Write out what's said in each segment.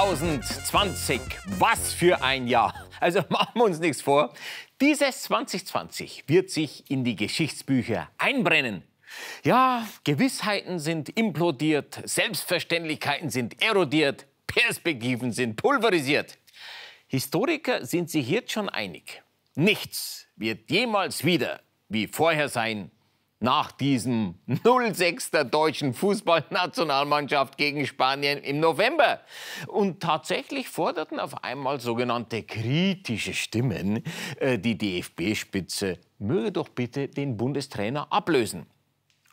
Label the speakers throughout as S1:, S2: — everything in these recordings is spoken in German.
S1: 2020. Was für ein Jahr. Also machen wir uns nichts vor. Dieses 2020 wird sich in die Geschichtsbücher einbrennen. Ja, Gewissheiten sind implodiert, Selbstverständlichkeiten sind erodiert, Perspektiven sind pulverisiert. Historiker sind sich jetzt schon einig. Nichts wird jemals wieder wie vorher sein nach diesem 06 der deutschen Fußballnationalmannschaft gegen Spanien im November. Und tatsächlich forderten auf einmal sogenannte kritische Stimmen, äh, die DFB-Spitze möge doch bitte den Bundestrainer ablösen.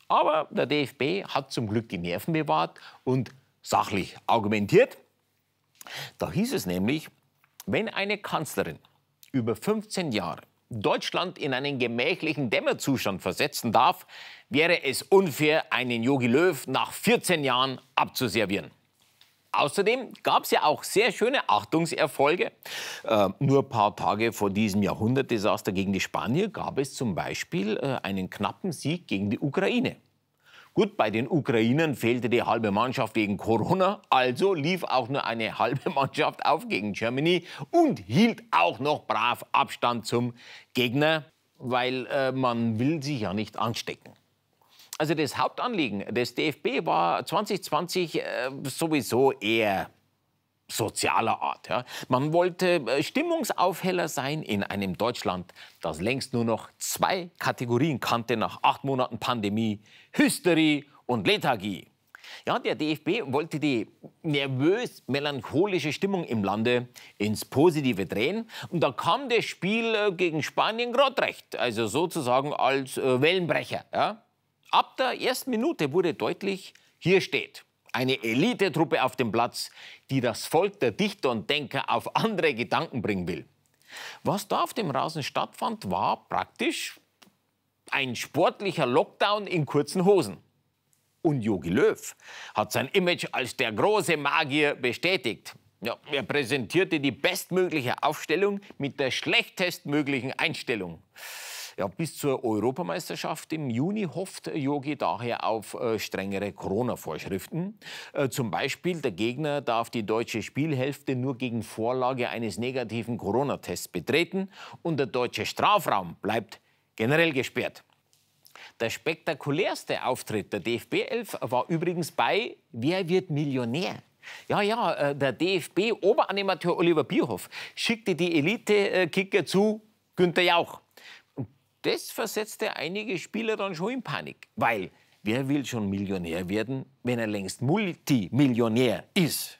S1: Aber der DFB hat zum Glück die Nerven bewahrt und sachlich argumentiert. Da hieß es nämlich, wenn eine Kanzlerin über 15 Jahre Deutschland in einen gemächlichen Dämmerzustand versetzen darf, wäre es unfair, einen Jogi Löw nach 14 Jahren abzuservieren. Außerdem gab es ja auch sehr schöne Achtungserfolge. Äh, nur ein paar Tage vor diesem Jahrhundertdesaster gegen die Spanier gab es zum Beispiel äh, einen knappen Sieg gegen die Ukraine. Gut, bei den Ukrainern fehlte die halbe Mannschaft wegen Corona, also lief auch nur eine halbe Mannschaft auf gegen Germany und hielt auch noch brav Abstand zum Gegner, weil äh, man will sich ja nicht anstecken. Also das Hauptanliegen des DFB war 2020 äh, sowieso eher sozialer Art. Ja. Man wollte äh, Stimmungsaufheller sein in einem Deutschland, das längst nur noch zwei Kategorien kannte nach acht Monaten Pandemie, Hysterie und Lethargie. Ja, der DFB wollte die nervös-melancholische Stimmung im Lande ins Positive drehen. Und da kam das Spiel äh, gegen Spanien gerade recht, also sozusagen als äh, Wellenbrecher. Ja. Ab der ersten Minute wurde deutlich, hier steht eine Elitetruppe auf dem Platz, die das Volk der Dichter und Denker auf andere Gedanken bringen will. Was da auf dem Rasen stattfand, war praktisch ein sportlicher Lockdown in kurzen Hosen. Und Jogi Löw hat sein Image als der große Magier bestätigt. Ja, er präsentierte die bestmögliche Aufstellung mit der schlechtestmöglichen Einstellung. Ja, bis zur Europameisterschaft im Juni hofft Yogi daher auf äh, strengere Corona-Vorschriften. Äh, zum Beispiel der Gegner darf die deutsche Spielhälfte nur gegen Vorlage eines negativen Corona-Tests betreten und der deutsche Strafraum bleibt generell gesperrt. Der spektakulärste Auftritt der dfb 11 war übrigens bei Wer wird Millionär? Ja, ja, äh, der DFB-Oberanimateur Oliver Bierhoff schickte die Elite-Kicker äh, zu Günter Jauch das versetzte einige Spieler dann schon in Panik. Weil wer will schon Millionär werden, wenn er längst Multimillionär ist?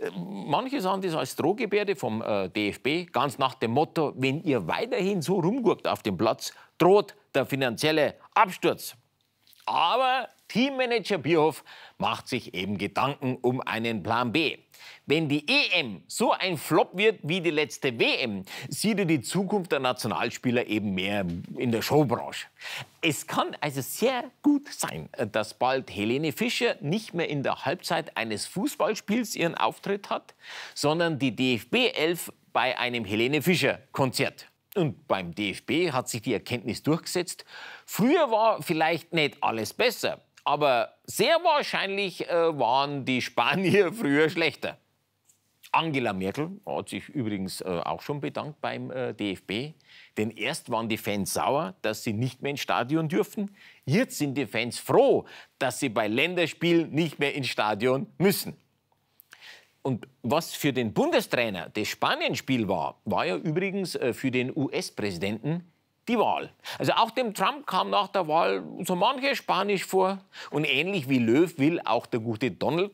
S1: Äh, manche sahen das als Drohgebärde vom äh, DFB, ganz nach dem Motto, wenn ihr weiterhin so rumguckt auf dem Platz, droht der finanzielle Absturz. Aber Teammanager Bierhoff macht sich eben Gedanken um einen Plan B. Wenn die EM so ein Flop wird wie die letzte WM, sieht er die Zukunft der Nationalspieler eben mehr in der Showbranche. Es kann also sehr gut sein, dass bald Helene Fischer nicht mehr in der Halbzeit eines Fußballspiels ihren Auftritt hat, sondern die DFB 11 bei einem Helene Fischer Konzert. Und beim DFB hat sich die Erkenntnis durchgesetzt, früher war vielleicht nicht alles besser, aber sehr wahrscheinlich äh, waren die Spanier früher schlechter. Angela Merkel hat sich übrigens äh, auch schon bedankt beim äh, DFB. Denn erst waren die Fans sauer, dass sie nicht mehr ins Stadion dürfen. Jetzt sind die Fans froh, dass sie bei Länderspielen nicht mehr ins Stadion müssen. Und was für den Bundestrainer das Spanienspiel war, war ja übrigens äh, für den US-Präsidenten die Wahl. Also auch dem Trump kam nach der Wahl so mancher Spanisch vor. Und ähnlich wie Löw will auch der gute Donald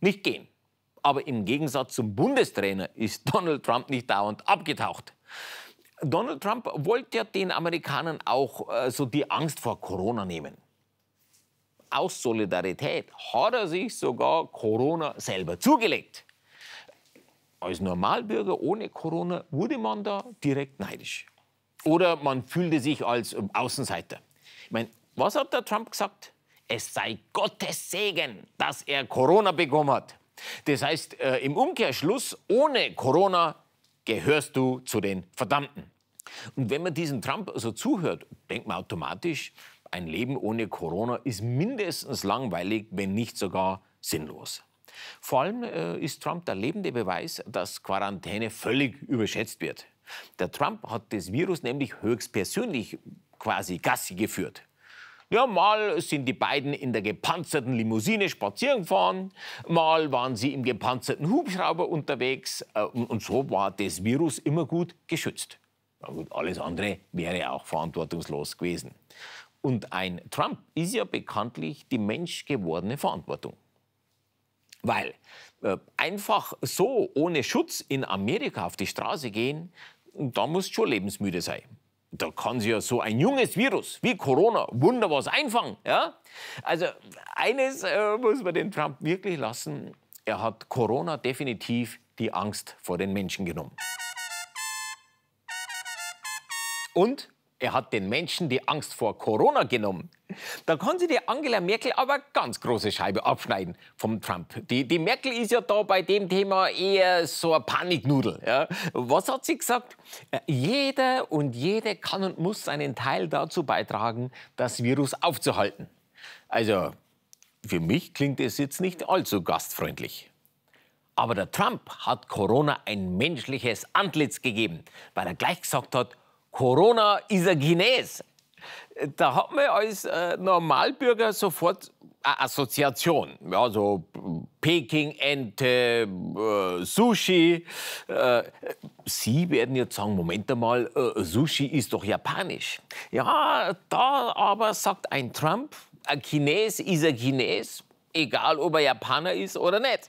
S1: nicht gehen. Aber im Gegensatz zum Bundestrainer ist Donald Trump nicht dauernd abgetaucht. Donald Trump wollte ja den Amerikanern auch äh, so die Angst vor Corona nehmen. Aus Solidarität hat er sich sogar Corona selber zugelegt. Als Normalbürger ohne Corona wurde man da direkt neidisch. Oder man fühlte sich als ähm, Außenseiter. Ich meine, was hat der Trump gesagt? Es sei Gottes Segen, dass er Corona bekommen hat. Das heißt, äh, im Umkehrschluss, ohne Corona gehörst du zu den Verdammten. Und wenn man diesem Trump so zuhört, denkt man automatisch, ein Leben ohne Corona ist mindestens langweilig, wenn nicht sogar sinnlos. Vor allem äh, ist Trump der lebende Beweis, dass Quarantäne völlig überschätzt wird. Der Trump hat das Virus nämlich höchstpersönlich quasi Gassi geführt. Ja, mal sind die beiden in der gepanzerten Limousine spazieren gefahren, mal waren sie im gepanzerten Hubschrauber unterwegs äh, und, und so war das Virus immer gut geschützt. Na gut, alles andere wäre auch verantwortungslos gewesen. Und ein Trump ist ja bekanntlich die menschgewordene Verantwortung. Weil äh, einfach so ohne Schutz in Amerika auf die Straße gehen, da muss schon lebensmüde sein da kann sich ja so ein junges Virus wie Corona wunderbar was einfangen. Ja? Also eines äh, muss man den Trump wirklich lassen. Er hat Corona definitiv die Angst vor den Menschen genommen. Und er hat den Menschen die Angst vor Corona genommen. Da kann sie die Angela Merkel aber ganz große Scheibe abschneiden vom Trump. Die, die Merkel ist ja da bei dem Thema eher so eine Paniknudel. Ja. Was hat sie gesagt? Jeder und jede kann und muss seinen Teil dazu beitragen, das Virus aufzuhalten. Also für mich klingt es jetzt nicht allzu gastfreundlich. Aber der Trump hat Corona ein menschliches Antlitz gegeben, weil er gleich gesagt hat, Corona ist ein Chines. Da hat man als äh, Normalbürger sofort eine Assoziation. Ja, Peking-Ente, äh, Sushi. Äh, Sie werden jetzt sagen, Moment einmal, äh, Sushi ist doch japanisch. Ja, da aber sagt ein Trump, ein Chines ist ein Chines, egal ob er Japaner ist oder nicht.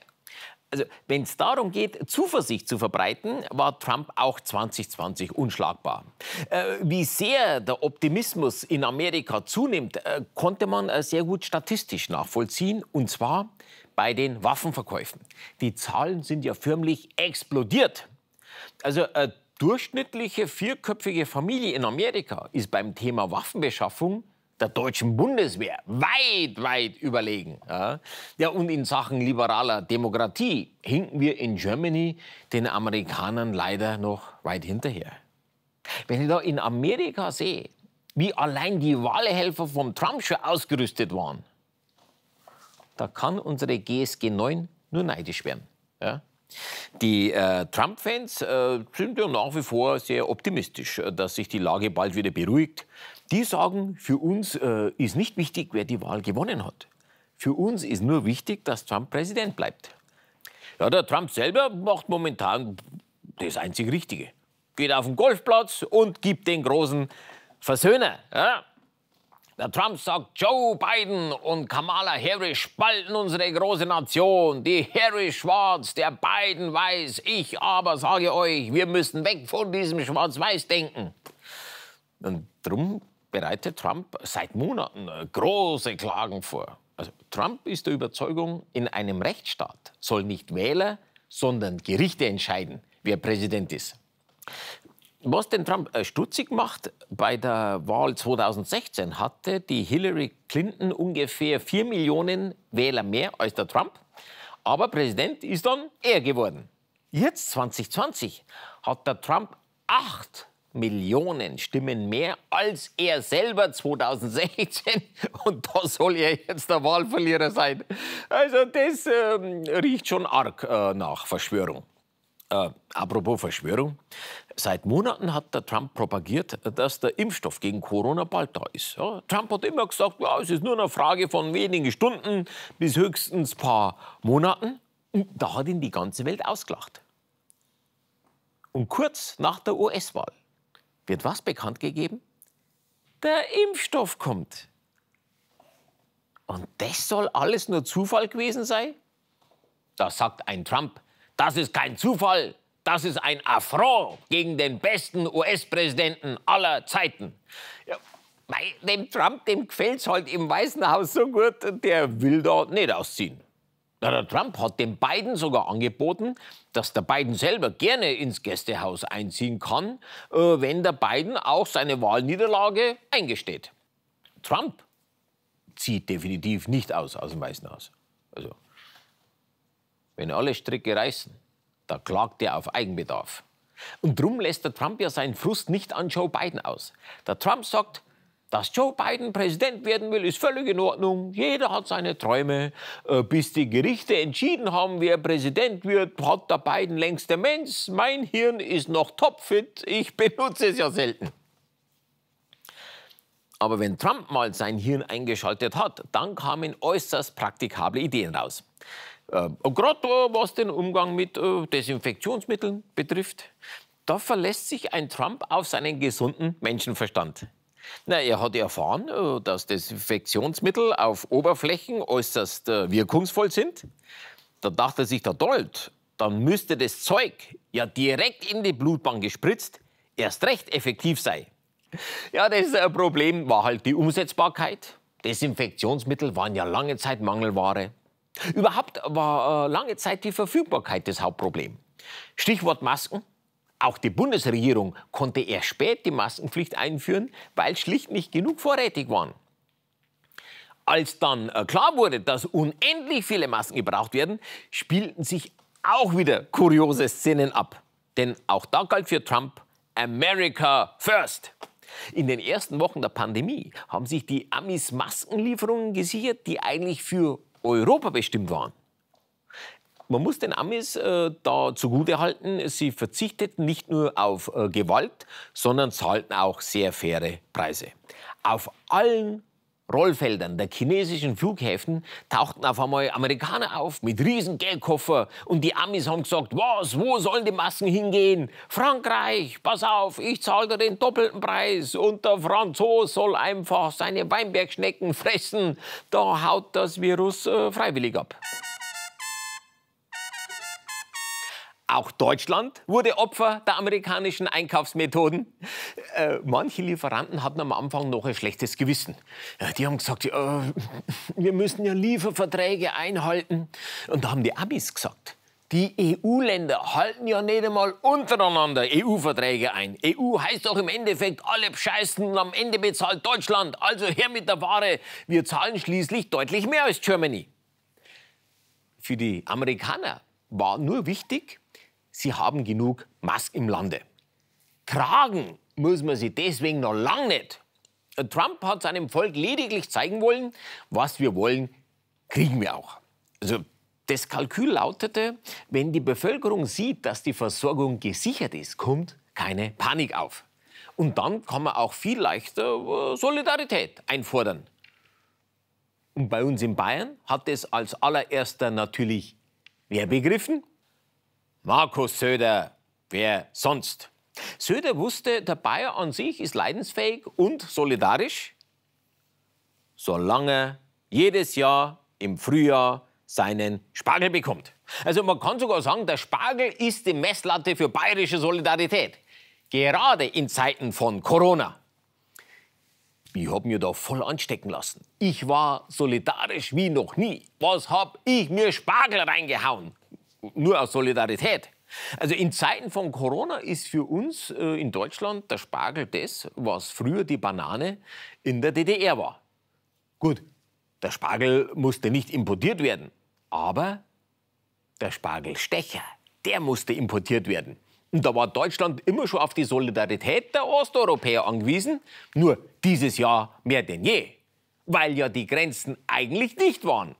S1: Also wenn es darum geht, Zuversicht zu verbreiten, war Trump auch 2020 unschlagbar. Äh, wie sehr der Optimismus in Amerika zunimmt, äh, konnte man äh, sehr gut statistisch nachvollziehen, und zwar bei den Waffenverkäufen. Die Zahlen sind ja förmlich explodiert. Also durchschnittliche vierköpfige Familie in Amerika ist beim Thema Waffenbeschaffung der deutschen Bundeswehr weit, weit überlegen. Ja, ja und in Sachen liberaler Demokratie hinken wir in Germany den Amerikanern leider noch weit hinterher. Wenn ich da in Amerika sehe, wie allein die Wahlhelfer vom Trump schon ausgerüstet waren, da kann unsere GSG 9 nur neidisch werden. Ja? Die äh, Trump-Fans äh, sind ja nach wie vor sehr optimistisch, äh, dass sich die Lage bald wieder beruhigt, die sagen, für uns äh, ist nicht wichtig, wer die Wahl gewonnen hat. Für uns ist nur wichtig, dass Trump Präsident bleibt. Ja, der Trump selber macht momentan das einzig Richtige. Geht auf den Golfplatz und gibt den großen Versöhner. Ja? Der Trump sagt, Joe Biden und Kamala Harris spalten unsere große Nation. Die Harris schwarz, der Biden weiß. Ich aber sage euch, wir müssen weg von diesem Schwarz-Weiß-Denken. Und drum bereitet Trump seit Monaten äh, große Klagen vor. Also Trump ist der Überzeugung, in einem Rechtsstaat soll nicht Wähler, sondern Gerichte entscheiden, wer Präsident ist. Was den Trump äh, stutzig macht, bei der Wahl 2016 hatte die Hillary Clinton ungefähr 4 Millionen Wähler mehr als der Trump. Aber Präsident ist dann er geworden. Jetzt 2020 hat der Trump 8 Millionen Stimmen mehr als er selber 2016. Und da soll er jetzt der Wahlverlierer sein. Also das ähm, riecht schon arg äh, nach Verschwörung. Äh, apropos Verschwörung. Seit Monaten hat der Trump propagiert, dass der Impfstoff gegen Corona bald da ist. Ja, Trump hat immer gesagt, ja, es ist nur eine Frage von wenigen Stunden bis höchstens paar Monaten. Und da hat ihn die ganze Welt ausgelacht. Und kurz nach der US-Wahl wird was bekannt gegeben? Der Impfstoff kommt. Und das soll alles nur Zufall gewesen sein? Da sagt ein Trump, das ist kein Zufall, das ist ein Affront gegen den besten US-Präsidenten aller Zeiten. Ja, mei, dem Trump, dem gefällt's halt im Weißen Haus so gut, der will da nicht ausziehen. der Trump hat den beiden sogar angeboten, dass der Biden selber gerne ins Gästehaus einziehen kann, äh, wenn der Biden auch seine Wahlniederlage eingesteht. Trump zieht definitiv nicht aus aus dem Weißen Haus. Also, wenn alle Stricke reißen, da klagt er auf Eigenbedarf. Und drum lässt der Trump ja seinen Frust nicht an Joe Biden aus. Der Trump sagt, dass Joe Biden Präsident werden will, ist völlig in Ordnung. Jeder hat seine Träume. Äh, bis die Gerichte entschieden haben, wer Präsident wird, hat der Biden längst Demenz. Mein Hirn ist noch topfit. Ich benutze es ja selten. Aber wenn Trump mal sein Hirn eingeschaltet hat, dann kamen äußerst praktikable Ideen raus. Äh, Gerade was den Umgang mit äh, Desinfektionsmitteln betrifft, da verlässt sich ein Trump auf seinen gesunden Menschenverstand. Na, er hat erfahren, äh, dass Desinfektionsmittel auf Oberflächen äußerst äh, wirkungsvoll sind. Da dachte sich der Dold, dann müsste das Zeug ja direkt in die Blutbahn gespritzt erst recht effektiv sein. Ja, das Problem war halt die Umsetzbarkeit. Desinfektionsmittel waren ja lange Zeit Mangelware. Überhaupt war äh, lange Zeit die Verfügbarkeit das Hauptproblem. Stichwort Masken. Auch die Bundesregierung konnte erst spät die Maskenpflicht einführen, weil schlicht nicht genug vorrätig waren. Als dann äh, klar wurde, dass unendlich viele Masken gebraucht werden, spielten sich auch wieder kuriose Szenen ab. Denn auch da galt für Trump America First. In den ersten Wochen der Pandemie haben sich die Amis Maskenlieferungen gesichert, die eigentlich für Europa bestimmt waren man muss den Amis äh, da zugutehalten, sie verzichteten nicht nur auf äh, Gewalt, sondern zahlten auch sehr faire Preise. Auf allen Rollfeldern der chinesischen Flughäfen tauchten auf einmal Amerikaner auf mit riesen Geldkoffer und die Amis haben gesagt, was, wo sollen die Massen hingehen? Frankreich, pass auf, ich zahle dir den doppelten Preis und der Franzos soll einfach seine Weinbergschnecken fressen, da haut das Virus äh, freiwillig ab. Auch Deutschland wurde Opfer der amerikanischen Einkaufsmethoden. Äh, manche Lieferanten hatten am Anfang noch ein schlechtes Gewissen. Ja, äh, die haben gesagt, ja, äh, wir müssen ja Lieferverträge einhalten. Und da haben die Abis gesagt, die EU-Länder halten ja nicht einmal untereinander EU-Verträge ein. EU heißt doch im Endeffekt, alle bescheißen und am Ende bezahlt Deutschland. Also her mit der Ware. Wir zahlen schließlich deutlich mehr als Germany. Für die Amerikaner war nur wichtig, sie haben genug Musk im Lande. Tragen muss man sie deswegen noch lange nicht. Trump hat seinem Volk lediglich zeigen wollen, was wir wollen, kriegen wir auch. Also das Kalkül lautete, wenn die Bevölkerung sieht, dass die Versorgung gesichert ist, kommt keine Panik auf. Und dann kann man auch viel leichter äh, Solidarität einfordern. Und bei uns in Bayern hat es als allererster natürlich wer begriffen? Markus Söder, wer sonst? Söder wusste, der Bayer an sich ist leidensfähig und solidarisch, solange jedes Jahr im Frühjahr seinen Spargel bekommt. Also man kann sogar sagen, der Spargel ist die Messlatte für bayerische Solidarität. Gerade in Zeiten von Corona. Ich hab mir da voll anstecken lassen. Ich war solidarisch wie noch nie. Was hab ich mir Spargel reingehauen? nur aus Solidarität. Also in Zeiten von Corona ist für uns äh, in Deutschland der Spargel das, was früher die Banane in der DDR war. Gut, der Spargel musste nicht importiert werden, aber der Spargelstecher, der musste importiert werden. Und da war Deutschland immer schon auf die Solidarität der Osteuropäer angewiesen, nur dieses Jahr mehr denn je, weil ja die Grenzen eigentlich nicht waren.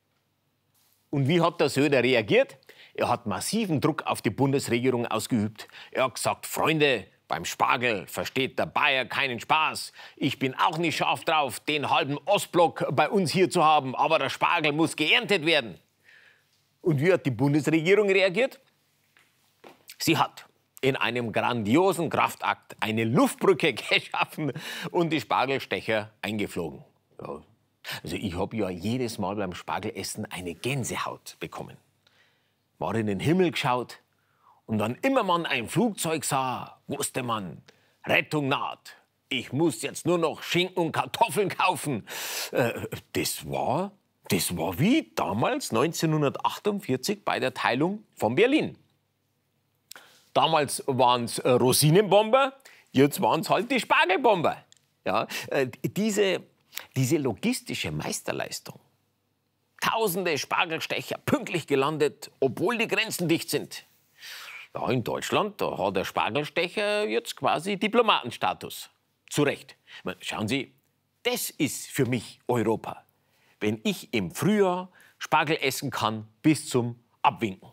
S1: Und wie hat der Söder reagiert? Er hat massiven Druck auf die Bundesregierung ausgeübt. Er hat gesagt, Freunde, beim Spargel versteht der Bayer keinen Spaß. Ich bin auch nicht scharf drauf, den halben Ostblock bei uns hier zu haben, aber der Spargel muss geerntet werden. Und wie hat die Bundesregierung reagiert? Sie hat in einem grandiosen Kraftakt eine Luftbrücke geschaffen und die Spargelstecher eingeflogen. Also ich habe ja jedes Mal beim Spargelessen eine Gänsehaut bekommen war in den Himmel geschaut und wann immer man ein Flugzeug sah, wusste man, Rettung naht. Ich muss jetzt nur noch Schinken und Kartoffeln kaufen. Äh, das war, das war wie damals 1948 bei der Teilung von Berlin. Damals waren es äh, Rosinenbomber, jetzt waren es halt die Spargelbomber. Ja, äh, diese, diese logistische Meisterleistung, Tausende Spargelstecher pünktlich gelandet, obwohl die Grenzen dicht sind. Da in Deutschland da hat der Spargelstecher jetzt quasi Diplomatenstatus. Zu Recht. Schauen Sie, das ist für mich Europa. Wenn ich im Frühjahr Spargel essen kann bis zum Abwinken.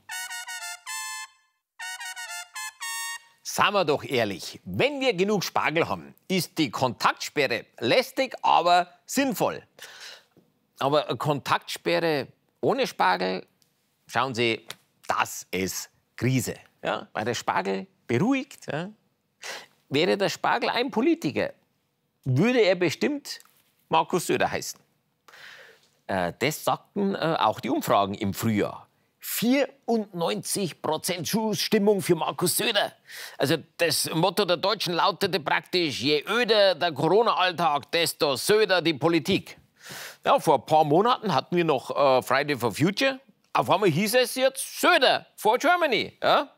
S1: Seien wir doch ehrlich, wenn wir genug Spargel haben, ist die Kontaktsperre lästig, aber sinnvoll. Aber Kontaktsperre ohne Spargel, schauen Sie, das ist Krise. Ja? Weil der Spargel beruhigt. Ja? Wäre der Spargel ein Politiker, würde er bestimmt Markus Söder heißen. Äh, das sagten äh, auch die Umfragen im Frühjahr. 94 Prozent für Markus Söder. Also das Motto der Deutschen lautete praktisch, je öder der Corona-Alltag, desto Söder die Politik. Ja, vor ein paar Monaten hatten wir noch äh, Friday for Future. Auf einmal hieß es jetzt Söder for Germany. Ja?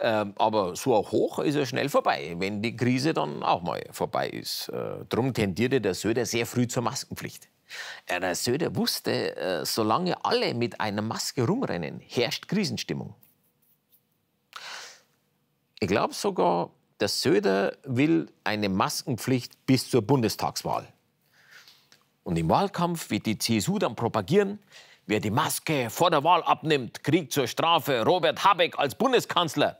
S1: Ähm, aber so hoch ist er schnell vorbei, wenn die Krise dann auch mal vorbei ist. Äh, darum tendierte der Söder sehr früh zur Maskenpflicht. Äh, der Söder wusste, äh, solange alle mit einer Maske rumrennen, herrscht Krisenstimmung. Ich glaube sogar, der Söder will eine Maskenpflicht bis zur Bundestagswahl. Und im Wahlkampf wird die CSU dann propagieren, wer die Maske vor der Wahl abnimmt, kriegt zur Strafe Robert Habeck als Bundeskanzler.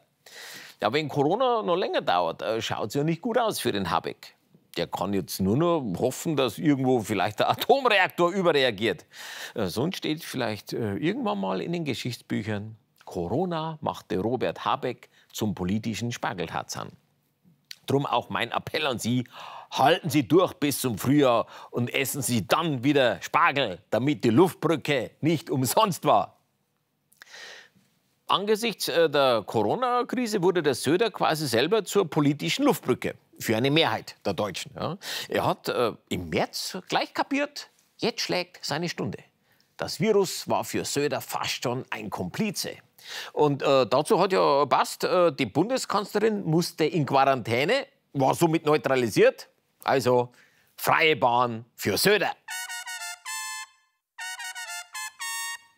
S1: Ja, wenn Corona noch länger dauert, äh, schaut es ja nicht gut aus für den Habeck. Der kann jetzt nur noch hoffen, dass irgendwo vielleicht der Atomreaktor überreagiert. Äh, sonst steht vielleicht äh, irgendwann mal in den Geschichtsbüchern, Corona machte Robert Habeck zum politischen Spargeltarzan. Drum auch mein Appell an Sie, halten Sie durch bis zum Frühjahr und essen Sie dann wieder Spargel, damit die Luftbrücke nicht umsonst war. Angesichts äh, der Corona-Krise wurde der Söder quasi selber zur politischen Luftbrücke für eine Mehrheit der Deutschen. Er hat äh, im März gleich kapiert, jetzt schlägt seine Stunde. Das Virus war für Söder fast schon ein Komplize. Und äh, dazu hat ja passt, äh, die Bundeskanzlerin musste in Quarantäne, war somit neutralisiert. Also freie Bahn für Söder.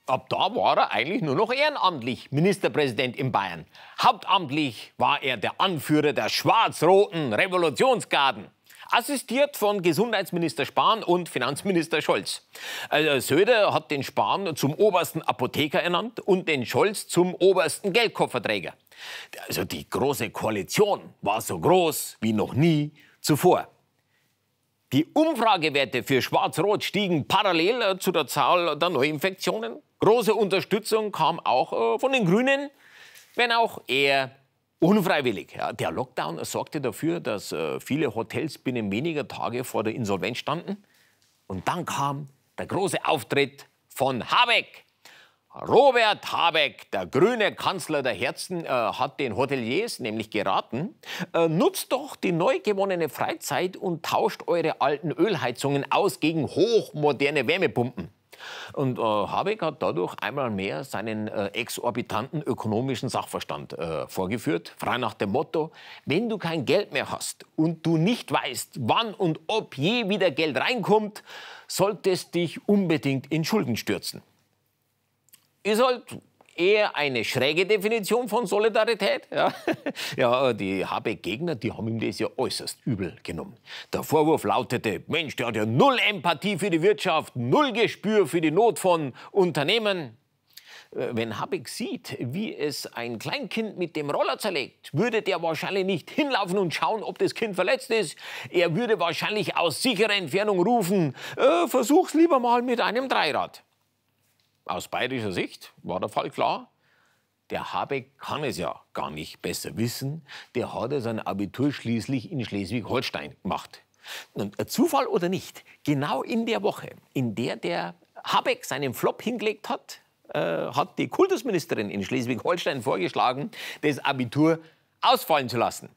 S1: Ab da war er eigentlich nur noch ehrenamtlich Ministerpräsident in Bayern. Hauptamtlich war er der Anführer der schwarz-roten Revolutionsgarden assistiert von Gesundheitsminister Spahn und Finanzminister Scholz. Also Söder hat den Spahn zum obersten Apotheker ernannt und den Scholz zum obersten Geldkofferträger. Also die große Koalition war so groß wie noch nie zuvor. Die Umfragewerte für Schwarz-Rot stiegen parallel äh, zu der Zahl der Neuinfektionen. Große Unterstützung kam auch äh, von den Grünen, wenn auch eher Unfreiwillig. Ja. Der Lockdown sorgte dafür, dass äh, viele Hotels binnen weniger Tage vor der Insolvenz standen. Und dann kam der große Auftritt von Habeck. Robert Habeck, der grüne Kanzler der Herzen, äh, hat den Hoteliers nämlich geraten, äh, nutzt doch die neu gewonnene Freizeit und tauscht eure alten Ölheizungen aus gegen hochmoderne Wärmepumpen. Und äh, Habeck hat dadurch einmal mehr seinen äh, exorbitanten ökonomischen Sachverstand äh, vorgeführt, frei nach dem Motto, wenn du kein Geld mehr hast und du nicht weißt, wann und ob je wieder Geld reinkommt, solltest dich unbedingt in Schulden stürzen. Ist halt eher eine schräge Definition von Solidarität. Ja, ja äh, die Habeck-Gegner, die haben ihm das ja äußerst übel genommen. Der Vorwurf lautete, Mensch, der hat ja null Empathie für die Wirtschaft, null Gespür für die Not von Unternehmen. Äh, wenn Habeck sieht, wie es ein Kleinkind mit dem Roller zerlegt, würde der wahrscheinlich nicht hinlaufen und schauen, ob das Kind verletzt ist. Er würde wahrscheinlich aus sicherer Entfernung rufen, äh, versuch's lieber mal mit einem Dreirad aus bayerischer Sicht war der Fall klar, der Habeck kann es ja gar nicht besser wissen. Der hat ja sein Abitur schließlich in Schleswig-Holstein gemacht. Und Zufall oder nicht, genau in der Woche, in der der Habeck seinen Flop hingelegt hat, äh, hat die Kultusministerin in Schleswig-Holstein vorgeschlagen, das Abitur ausfallen zu lassen.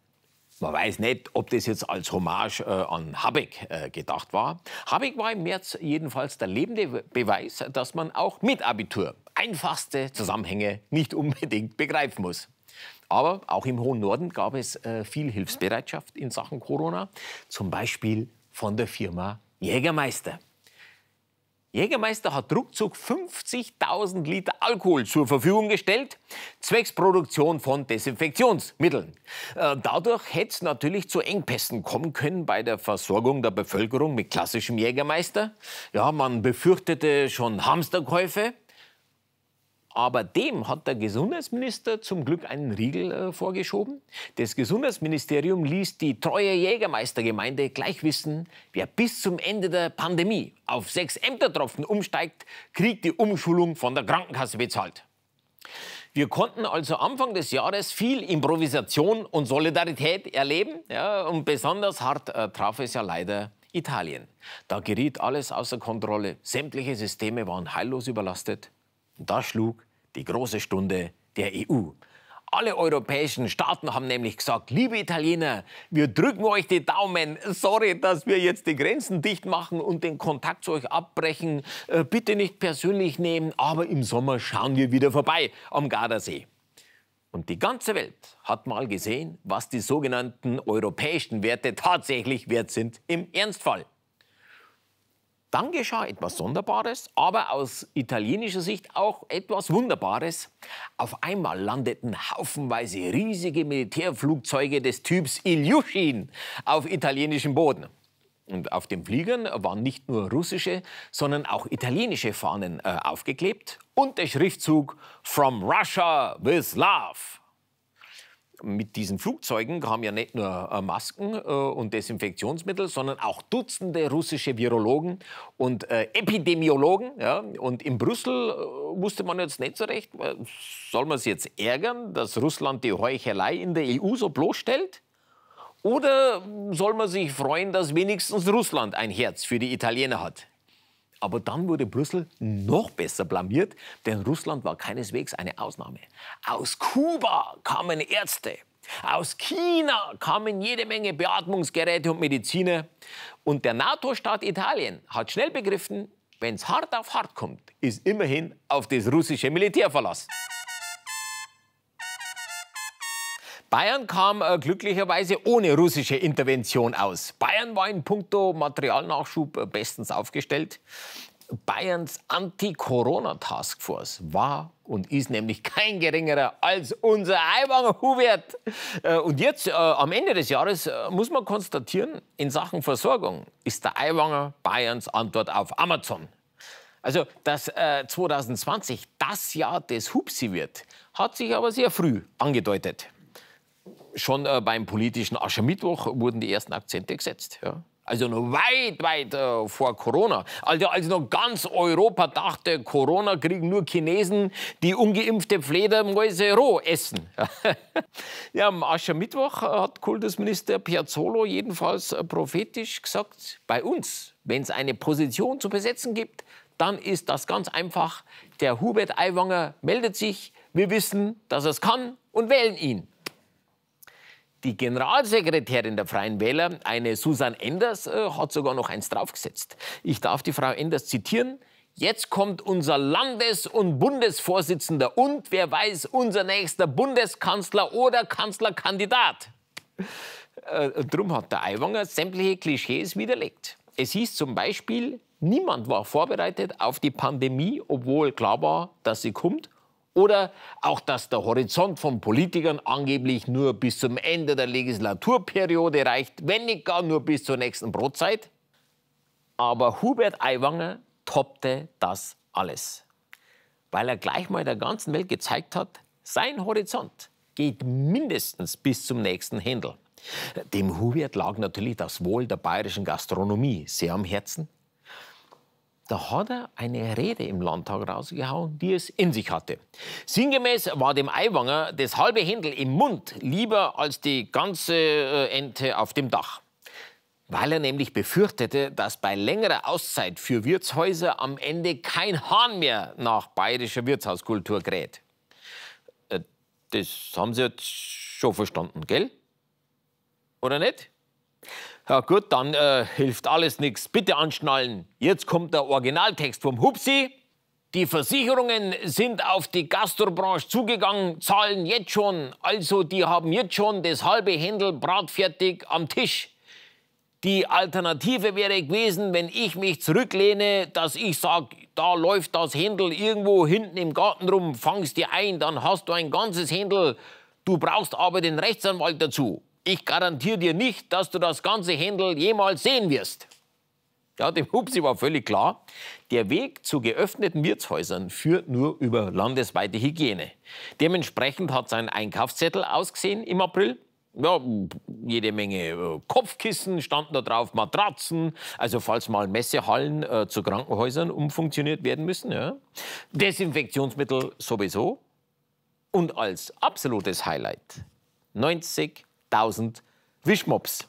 S1: Man weiß nicht, ob das jetzt als Hommage äh, an Habeck äh, gedacht war. Habeck war im März jedenfalls der lebende Beweis, dass man auch mit Abitur einfachste Zusammenhänge nicht unbedingt begreifen muss. Aber auch im hohen Norden gab es äh, viel Hilfsbereitschaft in Sachen Corona, zum Beispiel von der Firma Jägermeister. Jägermeister hat ruckzuck 50.000 Liter Alkohol zur Verfügung gestellt, zwecks Produktion von Desinfektionsmitteln. Äh, dadurch hätte es natürlich zu Engpässen kommen können bei der Versorgung der Bevölkerung mit klassischem Jägermeister. Ja, man befürchtete schon Hamsterkäufe. Aber dem hat der Gesundheitsminister zum Glück einen Riegel äh, vorgeschoben. Das Gesundheitsministerium ließ die treue Jägermeistergemeinde gleich wissen, wer bis zum Ende der Pandemie auf sechs Ämtertropfen umsteigt, kriegt die Umschulung von der Krankenkasse bezahlt. Wir konnten also Anfang des Jahres viel Improvisation und Solidarität erleben. Ja, und besonders hart äh, traf es ja leider Italien. Da geriet alles außer Kontrolle. Sämtliche Systeme waren heillos überlastet. Und da schlug die große Stunde der EU. Alle europäischen Staaten haben nämlich gesagt, liebe Italiener, wir drücken euch die Daumen. Sorry, dass wir jetzt die Grenzen dicht machen und den Kontakt zu euch abbrechen. Äh, bitte nicht persönlich nehmen, aber im Sommer schauen wir wieder vorbei am Gardasee. Und die ganze Welt hat mal gesehen, was die sogenannten europäischen Werte tatsächlich wert sind im Ernstfall. Dann geschah etwas Sonderbares, aber aus italienischer Sicht auch etwas Wunderbares. Auf einmal landeten haufenweise riesige Militärflugzeuge des Typs Ilyushin auf italienischem Boden. Und auf den Fliegern waren nicht nur russische, sondern auch italienische Fahnen äh, aufgeklebt und der Schriftzug From Russia with Love mit diesen Flugzeugen kamen ja nicht nur äh, Masken äh, und Desinfektionsmittel, sondern auch Dutzende russische Virologen und äh, Epidemiologen. Und in Brüssel wusste man jetzt nicht so recht, soll man sich jetzt ärgern, dass Russland die Heuchelei in der EU so bloßstellt? Oder soll man sich freuen, dass wenigstens Russland ein Herz für die Italiener hat? Aber dann wurde Brüssel noch besser blamiert, denn Russland war keineswegs eine Ausnahme. Aus Kuba kamen Ärzte, aus China kamen jede Menge Beatmungsgeräte und Mediziner. Und der NATO-Staat Italien hat schnell begriffen, wenn es hart auf hart kommt, ist immerhin auf das russische Militär verlassen. Bayern kam äh, glücklicherweise ohne russische Intervention aus. Bayern war in puncto Materialnachschub äh, bestens aufgestellt. Bayerns Anti-Corona-Taskforce war und ist nämlich kein geringerer als unser Aiwanger Hubert. Äh, und jetzt, äh, am Ende des Jahres, muss man konstatieren, in Sachen Versorgung ist der Aiwanger Bayerns Antwort auf Amazon. Also, dass äh, 2020 das Jahr des Hupsi wird, hat sich aber sehr früh angedeutet schon äh, beim politischen Aschermittwoch wurden die ersten Akzente gesetzt. Ja? Also noch weit, weit äh, vor Corona. Also als noch ganz Europa dachte, Corona kriegen nur Chinesen, die ungeimpfte Fledermäuse roh essen. ja, am Aschermittwoch äh, hat Kultusminister Piazzolo jedenfalls äh, prophetisch gesagt, bei uns, wenn es eine Position zu besetzen gibt, dann ist das ganz einfach. Der Hubert Aiwanger meldet sich. Wir wissen, dass er es kann und wählen ihn. Die Generalsekretärin der Freien Wähler, eine Susan Enders, äh, hat sogar noch eins draufgesetzt. Ich darf die Frau Enders zitieren. Jetzt kommt unser Landes- und Bundesvorsitzender und wer weiß, unser nächster Bundeskanzler oder Kanzlerkandidat. Äh, drum hat der Aiwanger sämtliche Klischees widerlegt. Es hieß zum Beispiel, niemand war vorbereitet auf die Pandemie, obwohl klar war, dass sie kommt oder auch, dass der Horizont von Politikern angeblich nur bis zum Ende der Legislaturperiode reicht, wenn nicht gar nur bis zur nächsten Brotzeit. Aber Hubert Aiwanger toppte das alles, weil er gleich mal der ganzen Welt gezeigt hat, sein Horizont geht mindestens bis zum nächsten Händel. Dem Hubert lag natürlich das Wohl der bayerischen Gastronomie sehr am Herzen da hat er eine Rede im Landtag rausgehauen, die es in sich hatte. Sinngemäß war dem Eiwanger das halbe Händel im Mund lieber als die ganze äh, Ente auf dem Dach. Weil er nämlich befürchtete, dass bei längerer Auszeit für Wirtshäuser am Ende kein Hahn mehr nach bayerischer Wirtshauskultur kräht. Äh, das haben Sie jetzt schon verstanden, gell? Oder nicht? Ja gut, dann äh, hilft alles nichts. Bitte anschnallen. Jetzt kommt der Originaltext vom Hupsi. Die Versicherungen sind auf die Gastrobranche zugegangen, zahlen jetzt schon. Also die haben jetzt schon das halbe Händel bratfertig am Tisch. Die Alternative wäre gewesen, wenn ich mich zurücklehne, dass ich sage, da läuft das Händel irgendwo hinten im Garten rum, fangst dir ein, dann hast du ein ganzes Händel. Du brauchst aber den Rechtsanwalt dazu ich garantiere dir nicht, dass du das ganze Händel jemals sehen wirst. Ja, dem Hupsi war völlig klar, der Weg zu geöffneten Wirtshäusern führt nur über landesweite Hygiene. Dementsprechend hat sein Einkaufszettel ausgesehen im April. Ja, jede Menge äh, Kopfkissen standen da drauf, Matratzen, also falls mal Messehallen äh, zu Krankenhäusern umfunktioniert werden müssen. Ja. Desinfektionsmittel sowieso. Und als absolutes Highlight 90 1000 Wischmops.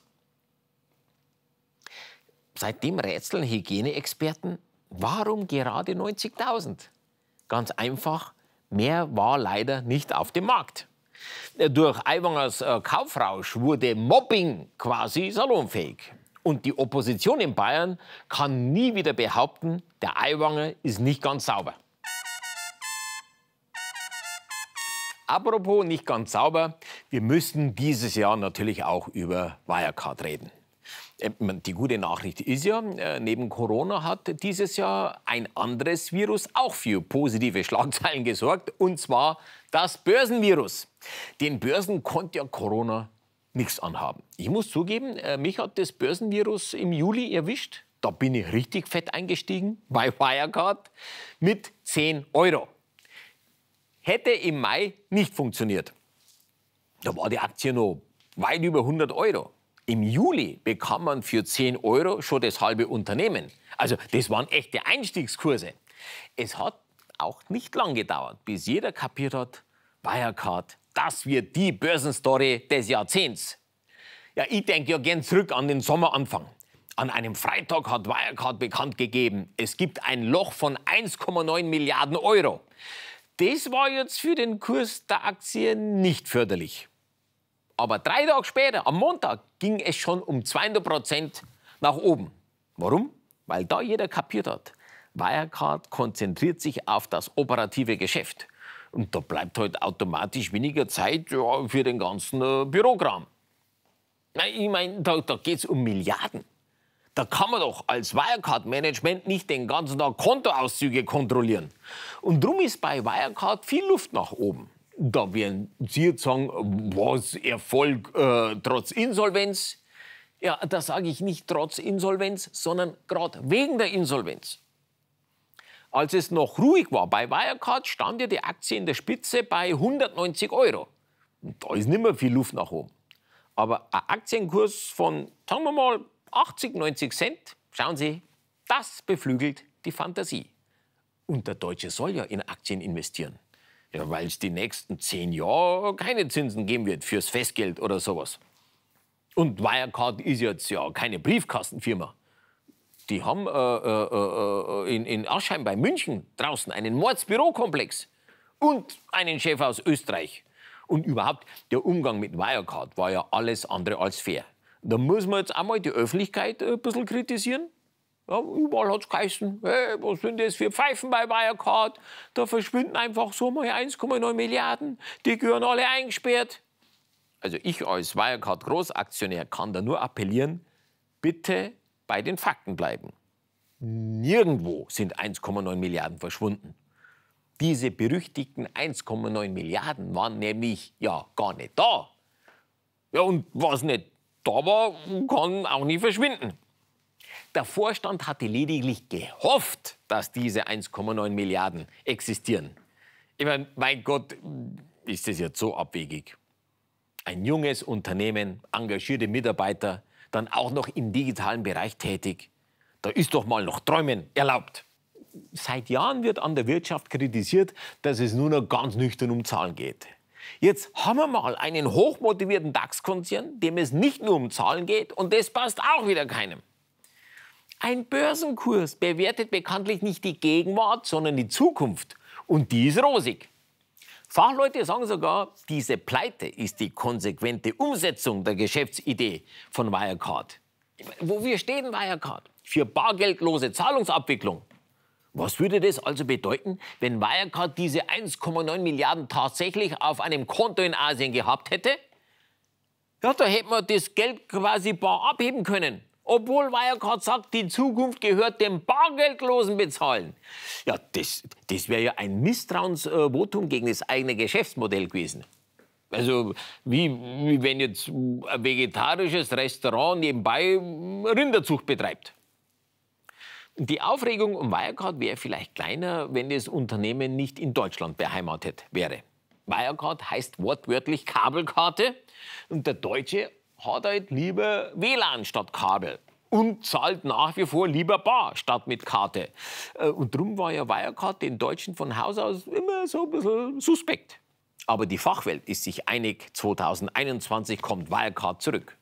S1: Seitdem rätseln Hygieneexperten, warum gerade 90.000? Ganz einfach, mehr war leider nicht auf dem Markt. Durch Aiwangers äh, Kaufrausch wurde Mobbing quasi salonfähig. Und die Opposition in Bayern kann nie wieder behaupten, der Aiwanger ist nicht ganz sauber. Apropos nicht ganz sauber, wir müssen dieses Jahr natürlich auch über Wirecard reden. Ähm, die gute Nachricht ist ja, äh, neben Corona hat dieses Jahr ein anderes Virus auch für positive Schlagzeilen gesorgt, und zwar das Börsenvirus. Den Börsen konnte ja Corona nichts anhaben. Ich muss zugeben, äh, mich hat das Börsenvirus im Juli erwischt. Da bin ich richtig fett eingestiegen bei Wirecard mit 10 Euro. Hätte im Mai nicht funktioniert. Da war die Aktie noch weit über 100 Euro. Im Juli bekam man für 10 Euro schon das halbe Unternehmen. Also das waren echte Einstiegskurse. Es hat auch nicht lang gedauert, bis jeder kapiert hat, Wirecard, das wird die Börsenstory des Jahrzehnts. Ja, ich denke ja gern zurück an den Sommeranfang. An einem Freitag hat Wirecard bekannt gegeben, es gibt ein Loch von 1,9 Milliarden Euro. Das war jetzt für den Kurs der Aktie nicht förderlich. Aber drei Tage später, am Montag, ging es schon um 200 nach oben. Warum? Weil da jeder kapiert hat, Wirecard konzentriert sich auf das operative Geschäft. Und da bleibt halt automatisch weniger Zeit ja, für den ganzen äh, Bürokram. Ich meine, da, da geht es um Milliarden. Da kann man doch als Wirecard-Management nicht den ganzen Tag Kontoauszüge kontrollieren. Und drum ist bei Wirecard viel Luft nach oben. Da werden Sie jetzt sagen, was Erfolg äh, trotz Insolvenz? Ja, da sage ich nicht trotz Insolvenz, sondern gerade wegen der Insolvenz. Als es noch ruhig war bei Wirecard, stand ja die Aktie in der Spitze bei 190 Euro. Und da ist nicht mehr viel Luft nach oben. Aber ein Aktienkurs von, sagen wir mal, 80, 90 Cent, schauen Sie, das beflügelt die Fantasie. Und der Deutsche soll ja in Aktien investieren. Ja, weil es die nächsten zehn Jahre keine Zinsen geben wird fürs Festgeld oder sowas. Und Wirecard ist jetzt ja keine Briefkastenfirma. Die haben äh, äh, äh, in, in Aschheim bei München draußen einen Mordsbürokomplex und einen Chef aus Österreich. Und überhaupt, der Umgang mit Wirecard war ja alles andere als fair. Da muss man jetzt einmal die Öffentlichkeit äh, ein bisschen kritisieren. Ja, überall hat es geheißen, hey, was sind das für Pfeifen bei Wirecard? Da verschwinden einfach so mal 1,9 Milliarden, die gehören alle eingesperrt. Also ich als Wirecard-Großaktionär kann da nur appellieren, bitte bei den Fakten bleiben. Nirgendwo sind 1,9 Milliarden verschwunden. Diese berüchtigten 1,9 Milliarden waren nämlich ja gar nicht da. Ja, und was nicht aber kann auch nie verschwinden. Der Vorstand hatte lediglich gehofft, dass diese 1,9 Milliarden existieren. Ich meine, mein Gott, ist das jetzt so abwegig? Ein junges Unternehmen, engagierte Mitarbeiter, dann auch noch im digitalen Bereich tätig. Da ist doch mal noch Träumen erlaubt. Seit Jahren wird an der Wirtschaft kritisiert, dass es nur noch ganz nüchtern um Zahlen geht. Jetzt haben wir mal einen hochmotivierten DAX-Konzern, dem es nicht nur um Zahlen geht und das passt auch wieder keinem. Ein Börsenkurs bewertet bekanntlich nicht die Gegenwart, sondern die Zukunft und die ist rosig. Fachleute sagen sogar, diese Pleite ist die konsequente Umsetzung der Geschäftsidee von Wirecard. Wo wir stehen, Wirecard? Für bargeldlose Zahlungsabwicklung. Was würde das also bedeuten, wenn Wirecard diese 1,9 Milliarden tatsächlich auf einem Konto in Asien gehabt hätte? Ja, da hätte man das Geld quasi bar abheben können. Obwohl Wirecard sagt, die Zukunft gehört dem bargeldlosen Bezahlen. Ja, das, das wäre ja ein Misstrauensvotum gegen das eigene Geschäftsmodell gewesen. Also wie, wie wenn jetzt ein vegetarisches Restaurant nebenbei Rinderzucht betreibt. Die Aufregung um Wirecard wäre vielleicht kleiner, wenn das Unternehmen nicht in Deutschland beheimatet wäre. Wirecard heißt wortwörtlich Kabelkarte und der Deutsche hat halt lieber WLAN statt Kabel und zahlt nach wie vor lieber bar statt mit Karte. Äh, und darum war ja Wirecard den Deutschen von Haus aus immer so ein bisschen suspekt. Aber die Fachwelt ist sich einig, 2021 kommt Wirecard zurück.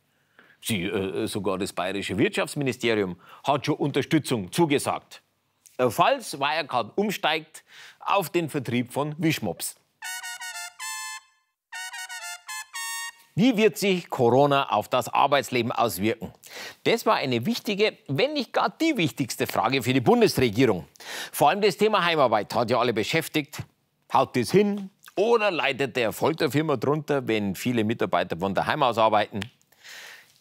S1: Sie, äh, äh, sogar das bayerische Wirtschaftsministerium hat schon Unterstützung zugesagt, äh, falls Wirecard umsteigt auf den Vertrieb von Wischmops. Wie wird sich Corona auf das Arbeitsleben auswirken? Das war eine wichtige, wenn nicht gar die wichtigste Frage für die Bundesregierung. Vor allem das Thema Heimarbeit hat ja alle beschäftigt. Haut das hin oder leidet der Erfolg der Firma drunter, wenn viele Mitarbeiter von daheim aus arbeiten?